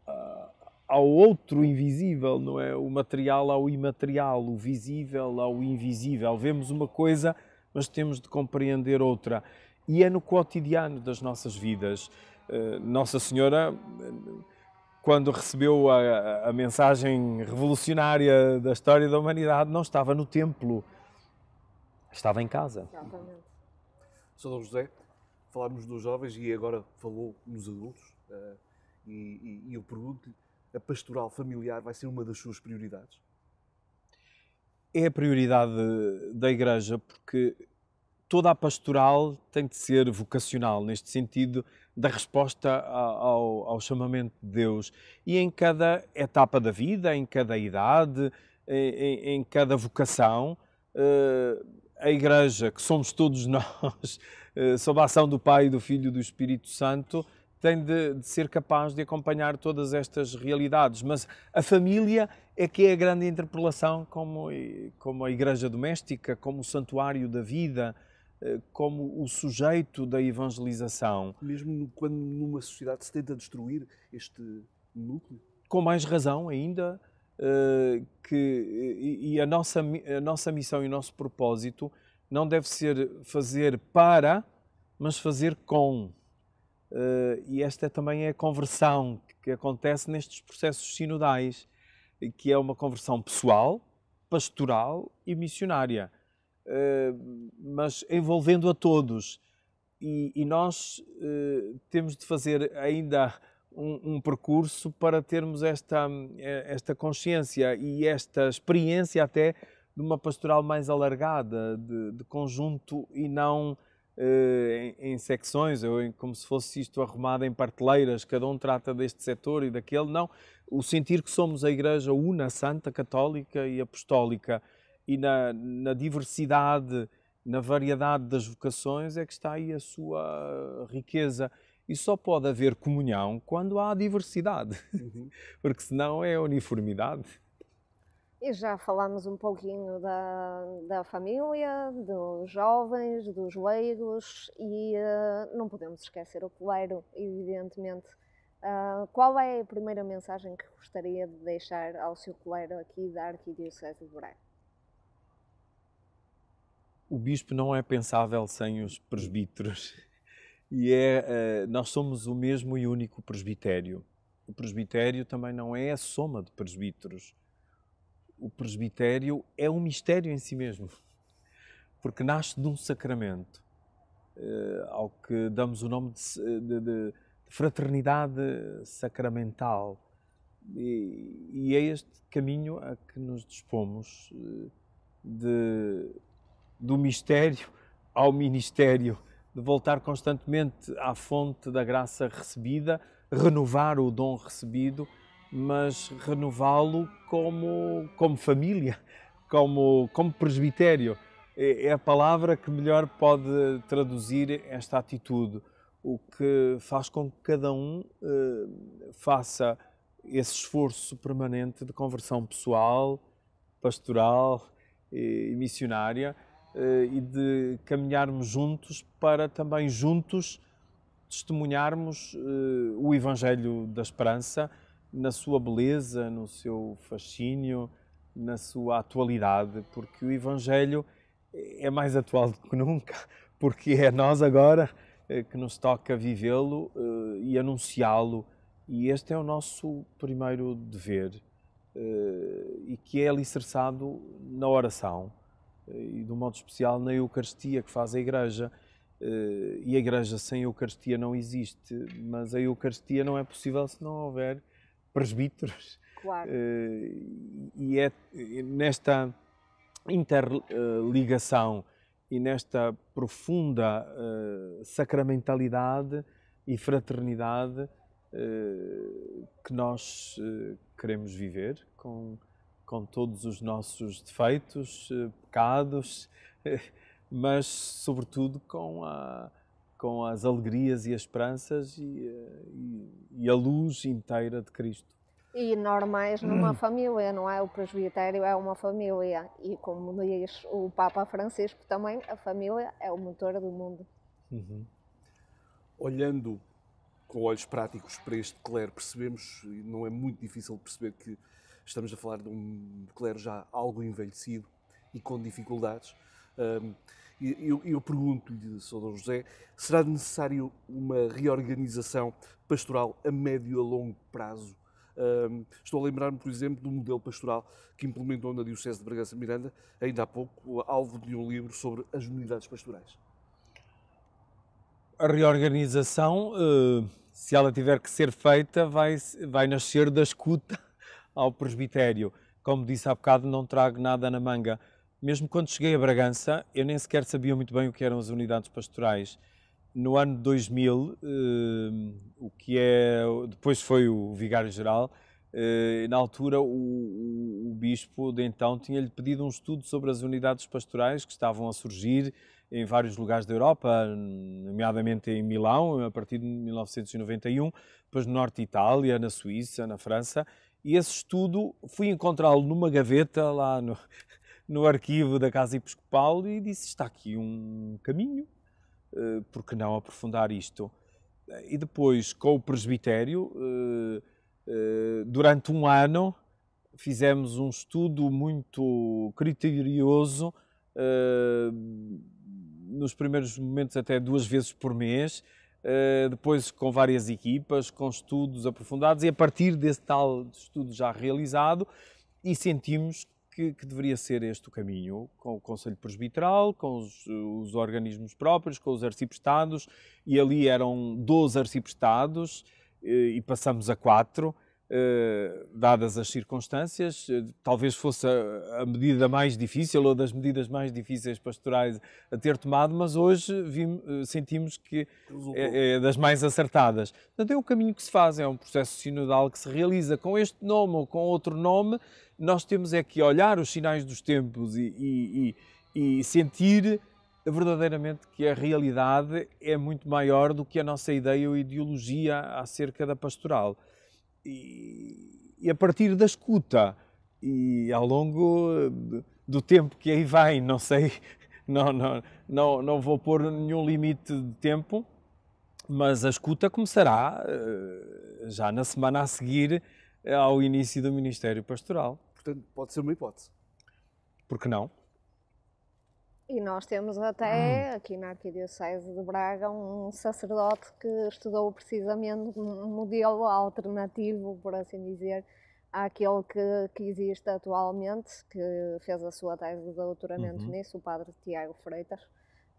ah, ao outro invisível, não é? O material ao imaterial, o visível ao invisível. Vemos uma coisa, mas temos de compreender outra. E é no cotidiano das nossas vidas. Eh, Nossa Senhora quando recebeu a, a, mensagem revolucionária da história da humanidade, não estava no templo, estava em casa. Exatamente. Sr. José, falámos dos jovens e agora falou nos adultos, eh, e, e, e eu pergunto-lhe: a pastoral familiar vai ser uma das suas prioridades? É a prioridade da Igreja, porque toda a pastoral tem de ser vocacional, neste sentido da resposta ao, ao, chamamento de Deus. E em cada etapa da vida, em cada idade, em, em cada vocação, eh, a Igreja, que somos todos nós, eh, sob a ação do Pai, do Filho e do Espírito Santo, tem de, de, ser capaz de acompanhar todas estas realidades. Mas a família é que é a grande interpelação, como, como a igreja doméstica, como o santuário da vida, eh, como o sujeito da evangelização. Mesmo quando numa sociedade se tenta destruir este núcleo? Com mais razão ainda, eh, que, e a nossa, a nossa missão e o nosso propósito não deve ser fazer para, mas fazer com. Eh, e esta também é a conversão que acontece nestes processos sinodais, que é uma conversão pessoal, pastoral e missionária ah, mas envolvendo a todos. E, e nós ah, temos de fazer ainda um, um, percurso para termos esta, eh, esta consciência e esta experiência até de uma pastoral mais alargada, de, de conjunto e não eh, em, em, secções, ou em, como se fosse isto arrumado em parteleiras, cada um trata deste setor e daquele. Não, o sentir que somos a Igreja una, santa, católica e apostólica e na, na diversidade, na variedade das vocações é que está aí a sua riqueza. E só pode haver comunhão quando há diversidade, uhum. porque senão é uniformidade. E já falámos um pouquinho da, da família, dos jovens, dos leigos e uh, não podemos esquecer o coleiro, evidentemente. Uh, qual é a primeira mensagem que gostaria de deixar ao seu coleiro aqui da Arquidiocese de Braga? o bispo não é pensável sem os presbíteros. E é, eh, nós somos o mesmo e único presbitério. O presbitério também não é a soma de presbíteros. O presbitério é um mistério em si mesmo, porque nasce de um sacramento, eh, ao que damos o nome de, de, de fraternidade sacramental. E, e é este caminho a que nos dispomos eh, de do mistério ao ministério, de voltar constantemente à fonte da graça recebida, renovar o dom recebido, mas renová-lo como, como família, como, como presbitério. É, é a palavra que melhor pode traduzir esta atitude, o que faz com que cada um eh, faça esse esforço permanente de conversão pessoal, pastoral e missionária eh, e de caminharmos juntos para também juntos testemunharmos eh, o Evangelho da Esperança na sua beleza, no seu fascínio, na sua atualidade, porque o Evangelho é mais atual do que nunca, porque é nós agora eh, que nos toca vivê-lo e anunciá-lo. E este é o nosso primeiro dever e que é alicerçado na oração. Eh, e de um modo especial na Eucaristia que faz a Igreja. Eh, e a Igreja sem Eucaristia não existe, mas a Eucaristia não é possível se não houver presbíteros. Claro. Eh, e é nesta interligação e nesta profunda sacramentalidade e fraternidade que nós queremos viver com com todos os nossos defeitos, eh, pecados, eh, mas sobretudo com, a, com as alegrias e as esperanças e, eh, e, e a luz inteira de Cristo e normais numa hum. família, não é? O presbitério é uma família e, como diz o Papa Francisco também, a família é o motor do mundo. Uhum. Olhando com olhos práticos para este clero, percebemos, e não é muito difícil perceber, que Estamos a falar de um clero já algo envelhecido e com dificuldades. Um, eu, eu pergunto-lhe, Sr. José, será necessário uma reorganização pastoral a médio e a longo prazo? Um, estou a lembrar-me, por exemplo, do modelo pastoral que implementou na Diocese de Bragança Miranda, ainda há pouco, alvo de um livro sobre as unidades pastorais. A reorganização, eh, se ela tiver que ser feita, vai, vai nascer da escuta ao presbitério. Como disse há bocado, não trago nada na manga. Mesmo quando cheguei a Bragança, eu nem sequer sabia muito bem o que eram as unidades pastorais. No ano 2000, eh, o que é depois foi o vigário-geral, eh, na altura o, o, o bispo de então tinha-lhe pedido um estudo sobre as unidades pastorais que estavam a surgir em vários lugares da Europa, nomeadamente em Milão, a partir de 1991, depois no norte de Itália, na Suíça, na França, e esse estudo, fui encontrá-lo numa gaveta lá no, no arquivo da Casa Episcopal e disse: Está aqui um caminho, eh, por que não aprofundar isto? E depois, com o presbitério, eh, eh, durante um ano, fizemos um estudo muito criterioso, nos primeiros momentos até duas vezes por mês, eh, depois com várias equipas, com estudos aprofundados e a partir desse tal estudo já realizado e sentimos que, que deveria ser este o caminho, com o Conselho Presbiteral, com os, os organismos próprios, com os arciprestados, e ali eram 12 arciprestados eh, e passamos a quatro eh, dadas as circunstâncias, eh, talvez fosse a, a, medida mais difícil ou das medidas mais difíceis pastorais a ter tomado, mas hoje vim, eh, sentimos que é, é, das mais acertadas. Portanto, é o caminho que se faz, é um processo sinodal que se realiza. Com este nome ou com outro nome, nós temos é que olhar os sinais dos tempos e, e, e sentir verdadeiramente que a realidade é muito maior do que a nossa ideia ou ideologia acerca da pastoral e, e a partir da escuta e ao longo do tempo que aí vai, não sei, não, não, não, não vou pôr nenhum limite de tempo, mas a escuta começará eh, já na semana a seguir eh, ao início do Ministério Pastoral. Portanto, pode ser uma hipótese. Por que não? E nós temos até, aqui na Arquidiocese de Braga, um sacerdote que estudou precisamente um modelo alternativo, por assim dizer, àquele que, que existe atualmente, que fez a sua tese de doutoramento uhum. nisso, o padre Tiago Freitas,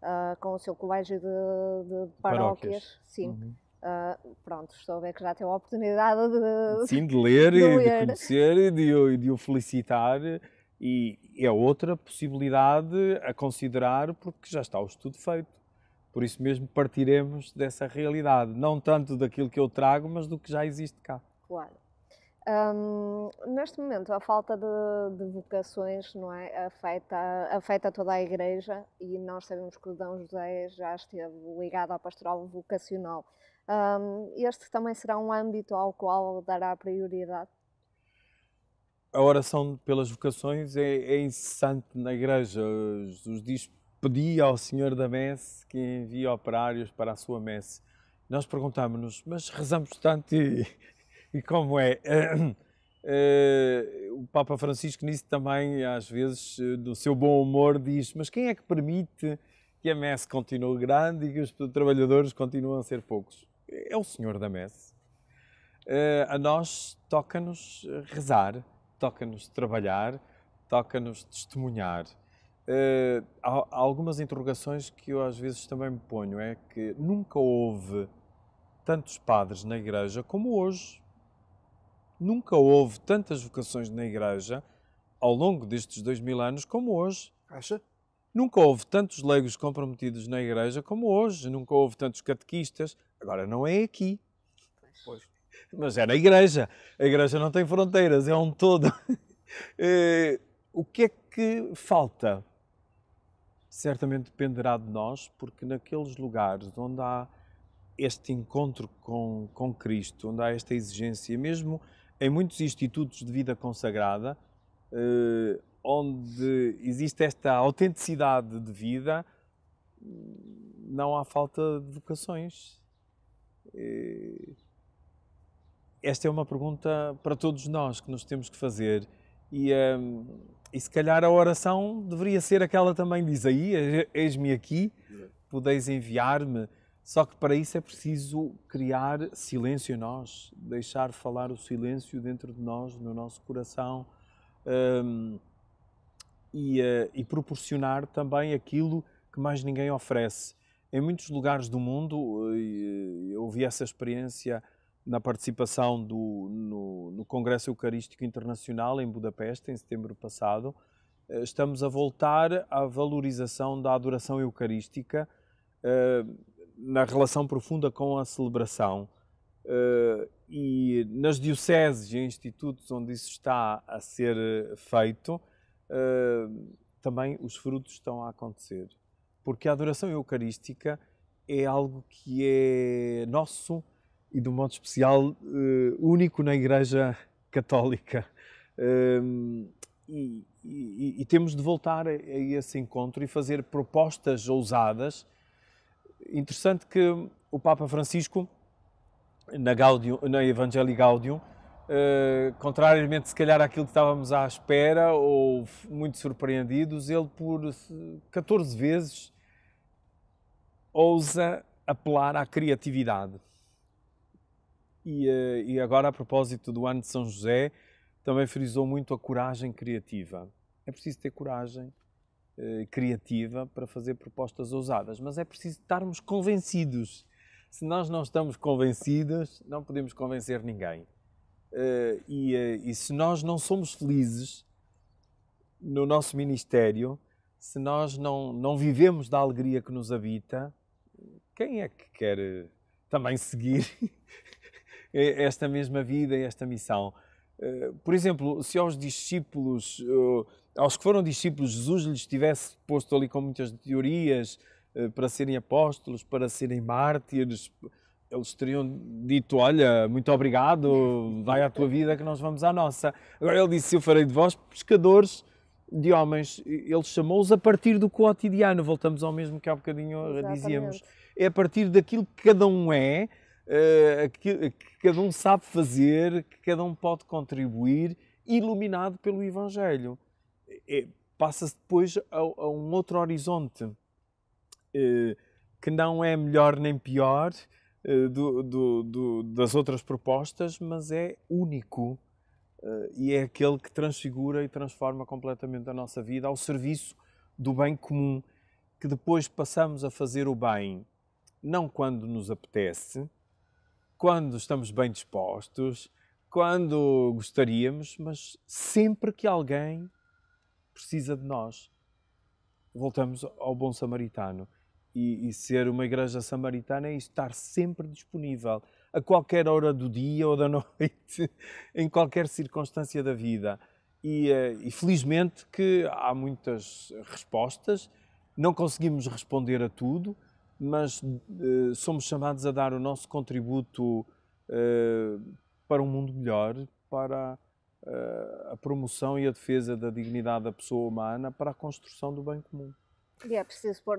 uh, com o seu colégio de, de paróquias. paróquias. Sim. Uhum. Uh, pronto, estou a ver que já teve a oportunidade de, Sim, de ler, de ler. e de conhecer e de, de o felicitar. E é outra possibilidade a considerar, porque já está o estudo feito. Por isso mesmo partiremos dessa realidade, não tanto daquilo que eu trago, mas do que já existe cá. Claro. Hum, neste momento, a falta de, de, vocações não é, afeta, afeta toda a Igreja e nós sabemos que o D. José já esteve ligado à pastoral vocacional. Hum, este também será um âmbito ao qual dará prioridade? a oração pelas vocações é, é incessante na igreja. Jesus diz: Pedi ao Senhor da Messe que envie operários para a sua Messe. Nós perguntamos-nos, mas rezamos tanto e, e como é? Eh, o Papa Francisco, nisso também, às vezes, no eh, seu bom humor, diz: Mas quem é que permite que a messe continue grande e que os trabalhadores continuem a ser poucos? É o Senhor da messe. Eh, a nós toca-nos rezar toca-nos trabalhar, toca-nos testemunhar. Uh, há algumas interrogações que eu às vezes também me ponho é que nunca houve tantos padres na igreja como hoje. Nunca houve tantas vocações na igreja ao longo destes dois mil anos como hoje. Acha? Nunca houve tantos leigos comprometidos na igreja como hoje. Nunca houve tantos catequistas. Agora não é aqui. Pois mas é na igreja. A igreja não tem fronteiras, é um todo. Eh, o que é que falta? Certamente dependerá de nós, porque naqueles lugares onde há este encontro com, com Cristo, onde há esta exigência, mesmo em muitos institutos de vida consagrada, eh, onde existe esta autenticidade de vida, não há falta de vocações. Eh, esta é uma pergunta para todos nós que nos temos que fazer. E, um, e se calhar a oração deveria ser aquela também de Isaías: Eis-me aqui, podeis enviar-me. Só que para isso é preciso criar silêncio em nós, deixar falar o silêncio dentro de nós, no nosso coração, um, e, uh, e, proporcionar também aquilo que mais ninguém oferece. Em muitos lugares do mundo, eh, eh, eu vi essa experiência na participação do, no, no, Congresso Eucarístico Internacional em Budapeste, em setembro passado, eh, estamos a voltar à valorização da adoração eucarística eh, na relação profunda com a celebração. Eh, e nas dioceses e institutos onde isso está a ser feito, também os frutos estão a acontecer. Porque a adoração eucarística é algo que é nosso, e de um modo especial eh, único na Igreja Católica. Ehm, e, e, e, temos de voltar a, esse encontro e fazer propostas ousadas. Interessante que o Papa Francisco, na, Gaudium, na Evangelii Gaudium, Uh, contrariamente se calhar àquilo que estávamos à espera ou muito surpreendidos, ele por 14 vezes ousa apelar à criatividade. E, eh, e agora, a propósito do ano de São José, também frisou muito a coragem criativa. É preciso ter coragem eh, criativa para fazer propostas ousadas, mas é preciso estarmos convencidos. Se nós não estamos convencidos, não podemos convencer ninguém. Uh, e, uh, e, se nós não somos felizes no nosso ministério, se nós não, não vivemos da alegria que nos habita, quem é que quer também seguir É esta mesma vida e esta missão. Eh, por exemplo, se aos discípulos, eh, aos que foram discípulos, Jesus lhes tivesse posto ali com muitas teorias eh, para serem apóstolos, para serem mártires, eles teriam dito: Olha, muito obrigado, vai à tua vida que nós vamos à nossa. Agora ele disse: Eu farei de vós pescadores de homens. Ele chamou-os a partir do cotidiano. Voltamos ao mesmo que há bocadinho Exatamente. dizíamos. É a partir daquilo que cada um é eh, que, que cada um sabe fazer, que cada um pode contribuir, iluminado pelo Evangelho. É, Passa-se depois a, a, um outro horizonte é, que não é melhor nem pior é, do, do, do, das outras propostas, mas é único e é aquele que transfigura e transforma completamente a nossa vida ao serviço do bem comum, que depois passamos a fazer o bem não quando nos apetece, quando estamos bem dispostos, quando gostaríamos, mas sempre que alguém precisa de nós. Voltamos ao bom samaritano. E, e, ser uma igreja samaritana é estar sempre disponível, a qualquer hora do dia ou da noite, em qualquer circunstância da vida. E, eh, e felizmente que há muitas respostas, não conseguimos responder a tudo, mas uh, somos chamados a dar o nosso contributo uh, para um mundo melhor, para eh, a promoção e a defesa da dignidade da pessoa humana, para a construção do bem comum. E é preciso pôr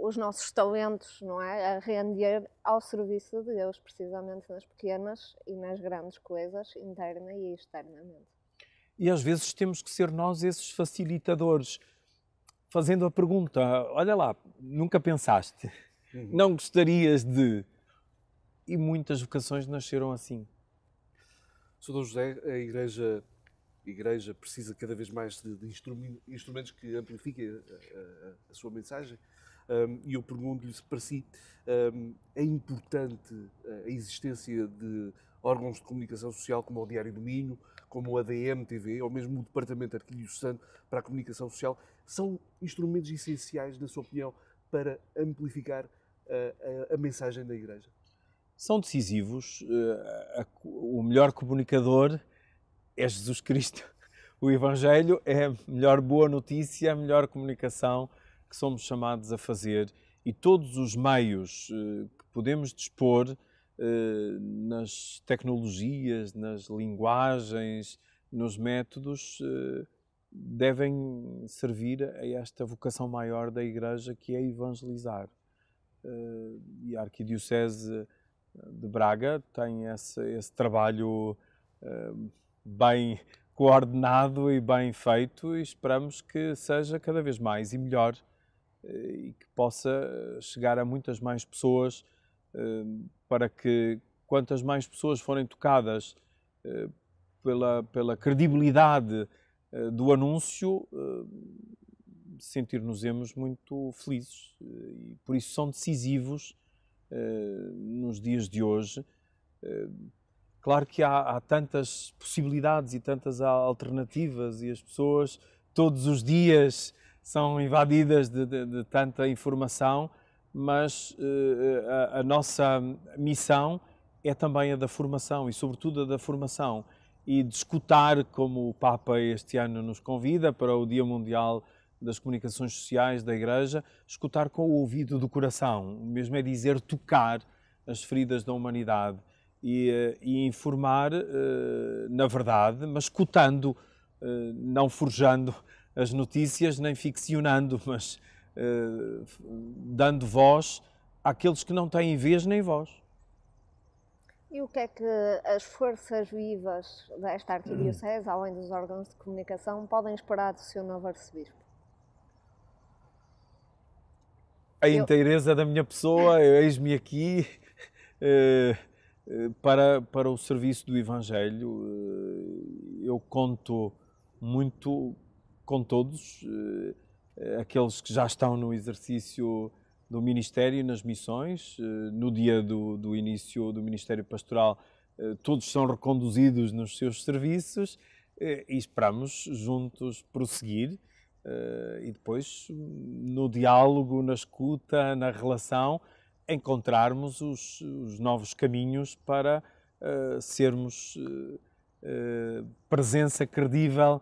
os nossos talentos, não é? A render ao serviço de Deus, precisamente nas pequenas e nas grandes coisas, interna e externamente. E às vezes temos que ser nós esses facilitadores fazendo a pergunta: olha lá, nunca pensaste, uhum. não gostarias de. E muitas vocações nasceram assim. Sr. José, a Igreja, a igreja precisa cada vez mais de, de instrumentos que amplifiquem a, a, a sua mensagem. Um, e eu pergunto-lhe se para si um, é importante eh, a existência de órgãos de comunicação social como o Diário do Minho, como o ADM TV, ou mesmo o Departamento de Santo para a Comunicação Social, são instrumentos essenciais, na sua opinião, para amplificar a, eh, a, a mensagem da Igreja? São decisivos. Eh, o melhor comunicador é Jesus Cristo. O Evangelho é a melhor boa notícia, a melhor comunicação que somos chamados a fazer e todos os meios eh, que podemos dispor nas tecnologias, nas linguagens, nos métodos devem servir a esta vocação maior da Igreja que é evangelizar. Eh, e a Arquidiocese de Braga tem esse, esse trabalho eh, bem coordenado e bem feito e esperamos que seja cada vez mais e melhor eh, e que possa chegar a muitas mais pessoas para que quantas mais pessoas forem tocadas pela, pela credibilidade eh, do anúncio, eh, sentir-nos-emos muito felizes. Eh, e por isso são decisivos nos dias de hoje. Claro que há, há, tantas possibilidades e tantas alternativas, e as pessoas todos os dias são invadidas de, de, de tanta informação, mas a, a nossa missão é também a da formação e, sobretudo, a da formação e de escutar como o Papa este ano nos convida para o Dia Mundial das Comunicações Sociais da Igreja, escutar com o ouvido do coração, mesmo é dizer tocar as feridas da humanidade e, eh, e informar eh, na verdade, mas escutando, eh, não forjando as notícias nem ficcionando, mas dando voz àqueles que não têm vez nem voz. E o que é que as forças vivas desta arquidiocese, além dos órgãos de comunicação, podem esperar do seu novo arcebispo? A eu... inteireza da minha pessoa, eis-me aqui eh, eh, para, para o serviço do Evangelho. Eh, eu conto muito com todos, aqueles que já estão no exercício do Ministério nas missões. Eh, no dia do, do início do Ministério Pastoral, eh, todos são reconduzidos nos seus serviços eh, e esperamos juntos prosseguir. E depois, no diálogo, na escuta, na relação, encontrarmos os, os novos caminhos para sermos presença credível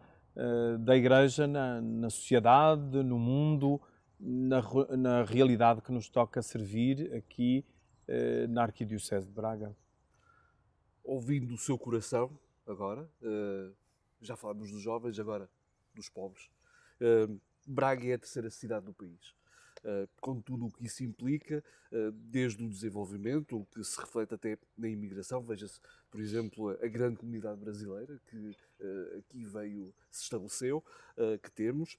da Igreja na, na sociedade, no mundo na, na realidade que nos toca servir aqui eh, na Arquidiocese de Braga. Ouvindo o seu coração, agora, eh, já falámos dos jovens, agora dos pobres. Eh, Braga é a terceira cidade do país. Eh, com tudo o que isso implica, eh, desde o desenvolvimento, o que se reflete até na imigração. Veja-se, por exemplo, a, grande comunidade brasileira que eh, aqui veio, se estabeleceu, que temos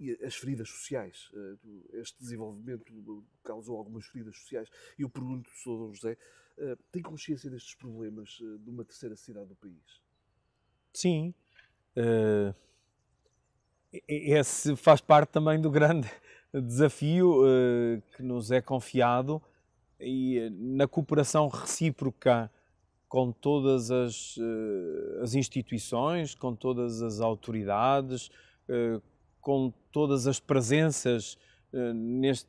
e as feridas sociais. Eh, este desenvolvimento eh, causou algumas feridas sociais. E eu pergunto, Sr. José, eh, tem consciência destes problemas de uma terceira cidade do país? Sim. Uh, esse faz parte também do grande desafio uh, que nos é confiado e na cooperação recíproca com todas as, uh, as instituições, com todas as autoridades, com todas as presenças eh, neste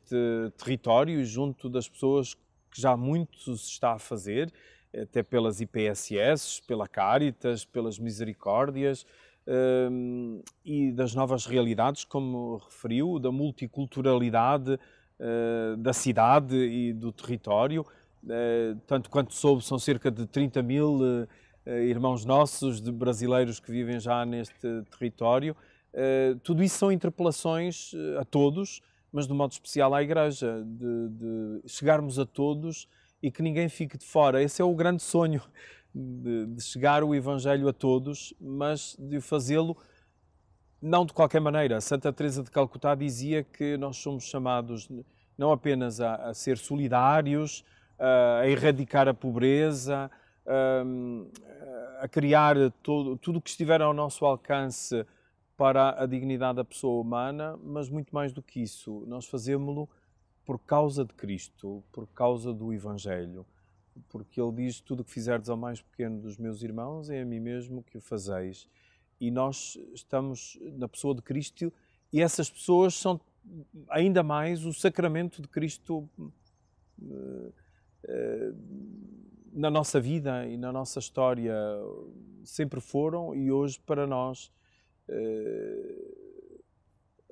território, junto das pessoas que já muito se está a fazer, até pelas IPSS, pela Caritas, pelas Misericórdias ehm, e das novas realidades, como referiu, da multiculturalidade eh, da cidade e do território. Eh, tanto quanto soube, são cerca de 30 mil irmãos nossos de brasileiros que vivem já neste território eh, tudo isso são interpelações eh, a todos, mas de modo especial à Igreja, de, de, chegarmos a todos e que ninguém fique de fora. Esse é o grande sonho, de, de chegar o Evangelho a todos, mas de fazê-lo não de qualquer maneira. Santa Teresa de Calcutá dizia que nós somos chamados não apenas a, a ser solidários, a, a erradicar a pobreza, a, a criar todo, tudo o que estiver ao nosso alcance para a dignidade da pessoa humana, mas muito mais do que isso, nós fazemos-lo por causa de Cristo, por causa do Evangelho, porque Ele diz: Tudo o que fizerdes ao mais pequeno dos meus irmãos, é a mim mesmo que o fazeis. E nós estamos na pessoa de Cristo e essas pessoas são ainda mais o sacramento de Cristo eh, eh, na nossa vida e na nossa história sempre foram e hoje para nós eh,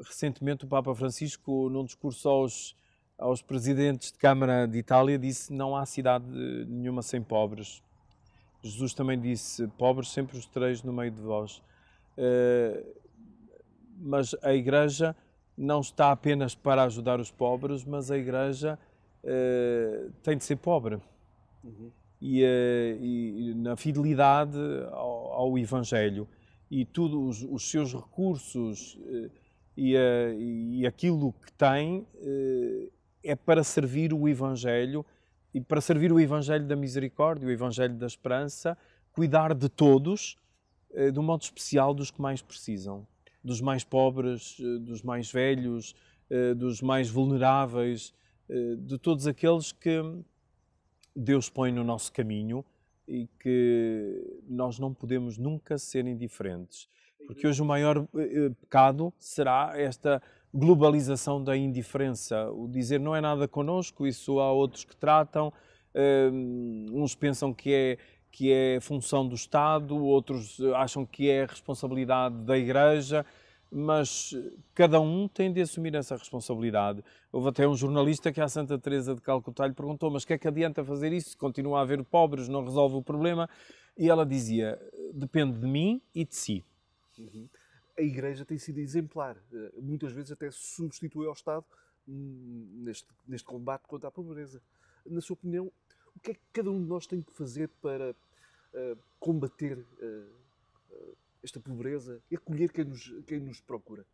recentemente o Papa Francisco, num discurso aos, aos presidentes de Câmara de Itália, disse não há cidade nenhuma sem pobres. Jesus também disse, pobres sempre os tereis no meio de vós. Eh, mas a Igreja não está apenas para ajudar os pobres, mas a Igreja eh, tem de ser pobre. Uhum. E, e, na fidelidade ao, ao Evangelho e todos os, os seus recursos eh, e, a, e, aquilo que tem eh, é para servir o Evangelho e para servir o Evangelho da misericórdia, o Evangelho da esperança, cuidar de todos, eh, de um modo especial dos que mais precisam, dos mais pobres, dos mais velhos, dos mais vulneráveis, de todos aqueles que Deus põe no nosso caminho e que nós não podemos nunca ser indiferentes, porque hoje o maior eh, eh, pecado será esta globalização da indiferença, o dizer não é nada connosco, isso há outros que tratam, eh, uns pensam que é que é função do Estado, outros acham que é responsabilidade da Igreja, mas eh, cada um tem de assumir essa responsabilidade. Houve até um jornalista que à Santa Teresa de Calcutá lhe perguntou: mas que é que adianta fazer isso? Continua a haver pobres, não resolve o problema. E ela dizia: depende de mim e de si. Uhum. A Igreja tem sido exemplar, eh, muitas vezes até substitui ao Estado neste, neste combate contra a pobreza. Na sua opinião, o que é que cada um de nós tem que fazer para uh, combater uh, esta pobreza e acolher quem nos, quem nos procura.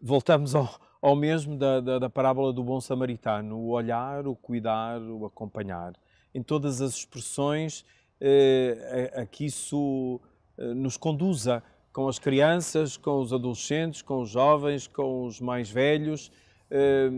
Voltamos ao, ao mesmo da, da, da parábola do bom samaritano: o olhar, o cuidar, o acompanhar. Em todas as expressões, eh, a, a, que isso eh, nos conduza com as crianças, com os adolescentes, com os jovens, com os mais velhos, eh,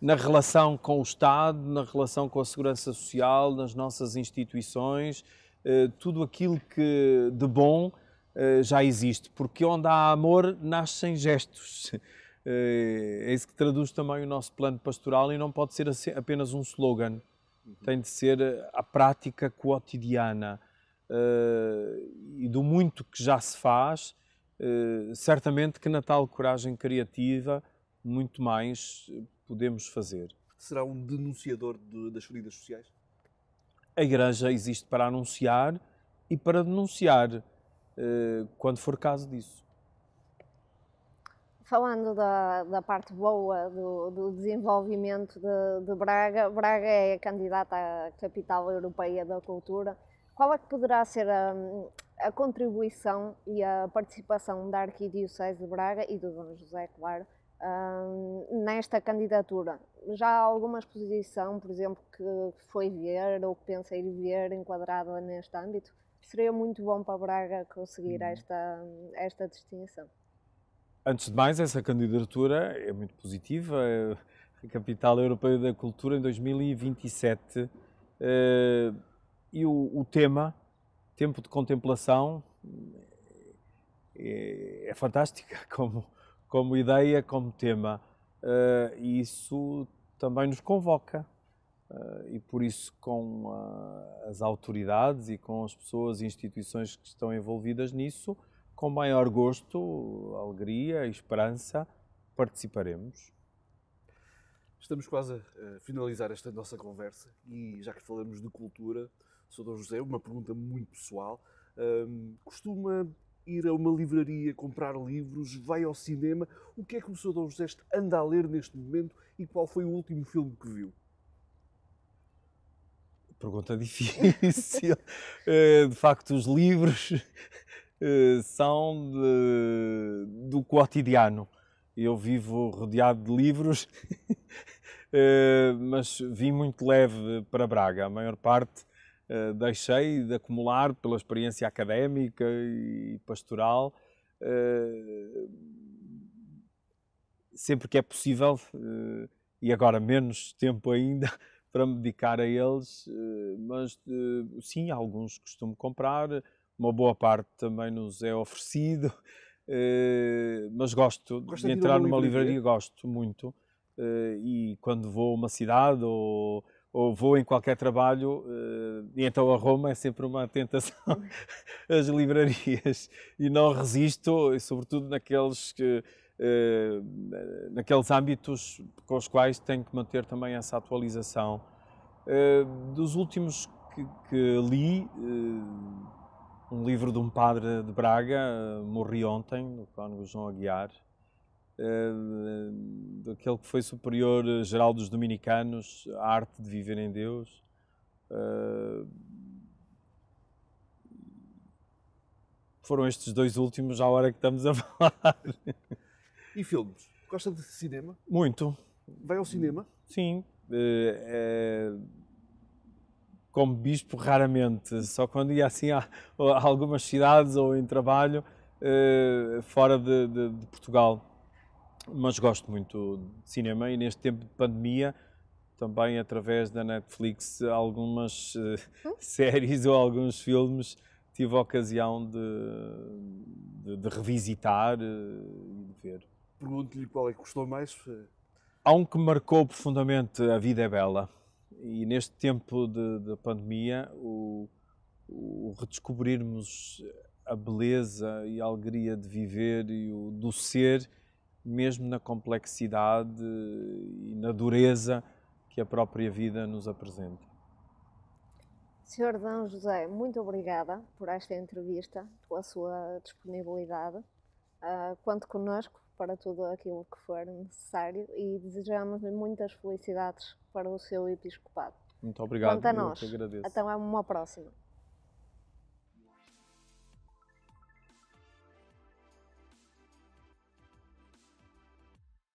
na relação com o Estado, na relação com a segurança social, nas nossas instituições, eh, tudo aquilo que de bom eh, já existe, porque onde há amor nascem gestos. Eh, é isso que traduz também o nosso plano pastoral e não pode ser apenas um slogan, tem de ser a prática cotidiana e do muito que já se faz. Certamente que na tal coragem criativa, muito mais podemos fazer. Será um denunciador de, das feridas sociais? a Igreja existe para anunciar e para denunciar, eh, quando for caso disso. Falando da, da parte boa do, do desenvolvimento de, de Braga, Braga é a candidata à capital europeia da cultura. Qual é que poderá ser a, a contribuição e a participação da Arquidiocese de Braga e do Dom José, claro, ah, nesta candidatura? já há alguma exposição, por exemplo, que foi ver ou que pensei ver enquadrada neste âmbito? Seria muito bom para Braga conseguir uhum. esta, esta distinção. Antes de mais, essa candidatura é muito positiva. A Capital Europeia da Cultura em 2027. E eh, o, tema, tempo de contemplação, eh, é, é, fantástica como, como ideia, como tema. Eh, isso também nos convoca. Eh, e por isso, com eh, as autoridades e com as pessoas e instituições que estão envolvidas nisso, com maior gosto, alegria e esperança, participaremos. Estamos quase a finalizar esta nossa conversa e já que falamos de cultura, Sr. Dom José, uma pergunta muito pessoal. Um, costuma ir a uma livraria comprar livros, vai ao cinema. O que é que o Sr. Dom José anda a ler neste momento e qual foi o último filme que viu? Pergunta difícil. Eh, de facto, os livros eh, são de, do cotidiano. Eu vivo rodeado de livros, eh, mas vim muito leve para Braga. A maior parte deixei de acumular pela experiência académica e pastoral sempre que é possível, eh, e agora menos tempo ainda para me dedicar a eles, eh, mas eh, sim, alguns costumo comprar, uma boa parte também nos é oferecido, mas gosto Gosta de entrar numa livraria, livraria, gosto muito, e quando vou a uma cidade ou ou vou em qualquer trabalho, e então a Roma é sempre uma tentação, as livrarias, e não resisto, e sobretudo naqueles que, eh, naqueles âmbitos com os quais tenho que manter também essa atualização. Eh, dos últimos que, que li, eh, um livro de um padre de Braga, morri ontem, do cônego João Aguiar, daquele que foi superior geral dos dominicanos, a arte de viver em Deus. Foram estes dois últimos à hora que estamos a falar. E filmes? Gosta de cinema? Muito. Vai ao cinema? Sim. É... Como bispo, raramente. Só quando ia assim a, algumas cidades ou em trabalho eh, fora de, de, de Portugal. Mas gosto muito de cinema e neste tempo de pandemia também através da Netflix algumas uh, séries ou alguns filmes tive a ocasião de, de, de revisitar e uh, de ver pergunto-lhe qual é que gostou mais. É. Há um que marcou profundamente A Vida é Bela. E neste tempo de pandemia, o, o, redescobrirmos a beleza e a alegria de viver e o, do ser, mesmo na complexidade e na dureza que a própria vida nos apresenta. Senhor D. José, muito obrigada por esta entrevista, pela sua disponibilidade. Uh, ah, conosco connosco para tudo aquilo que for necessário e desejamos-lhe muitas felicidades para o seu episcopado. Muito obrigado. muito a nós, até uma próxima.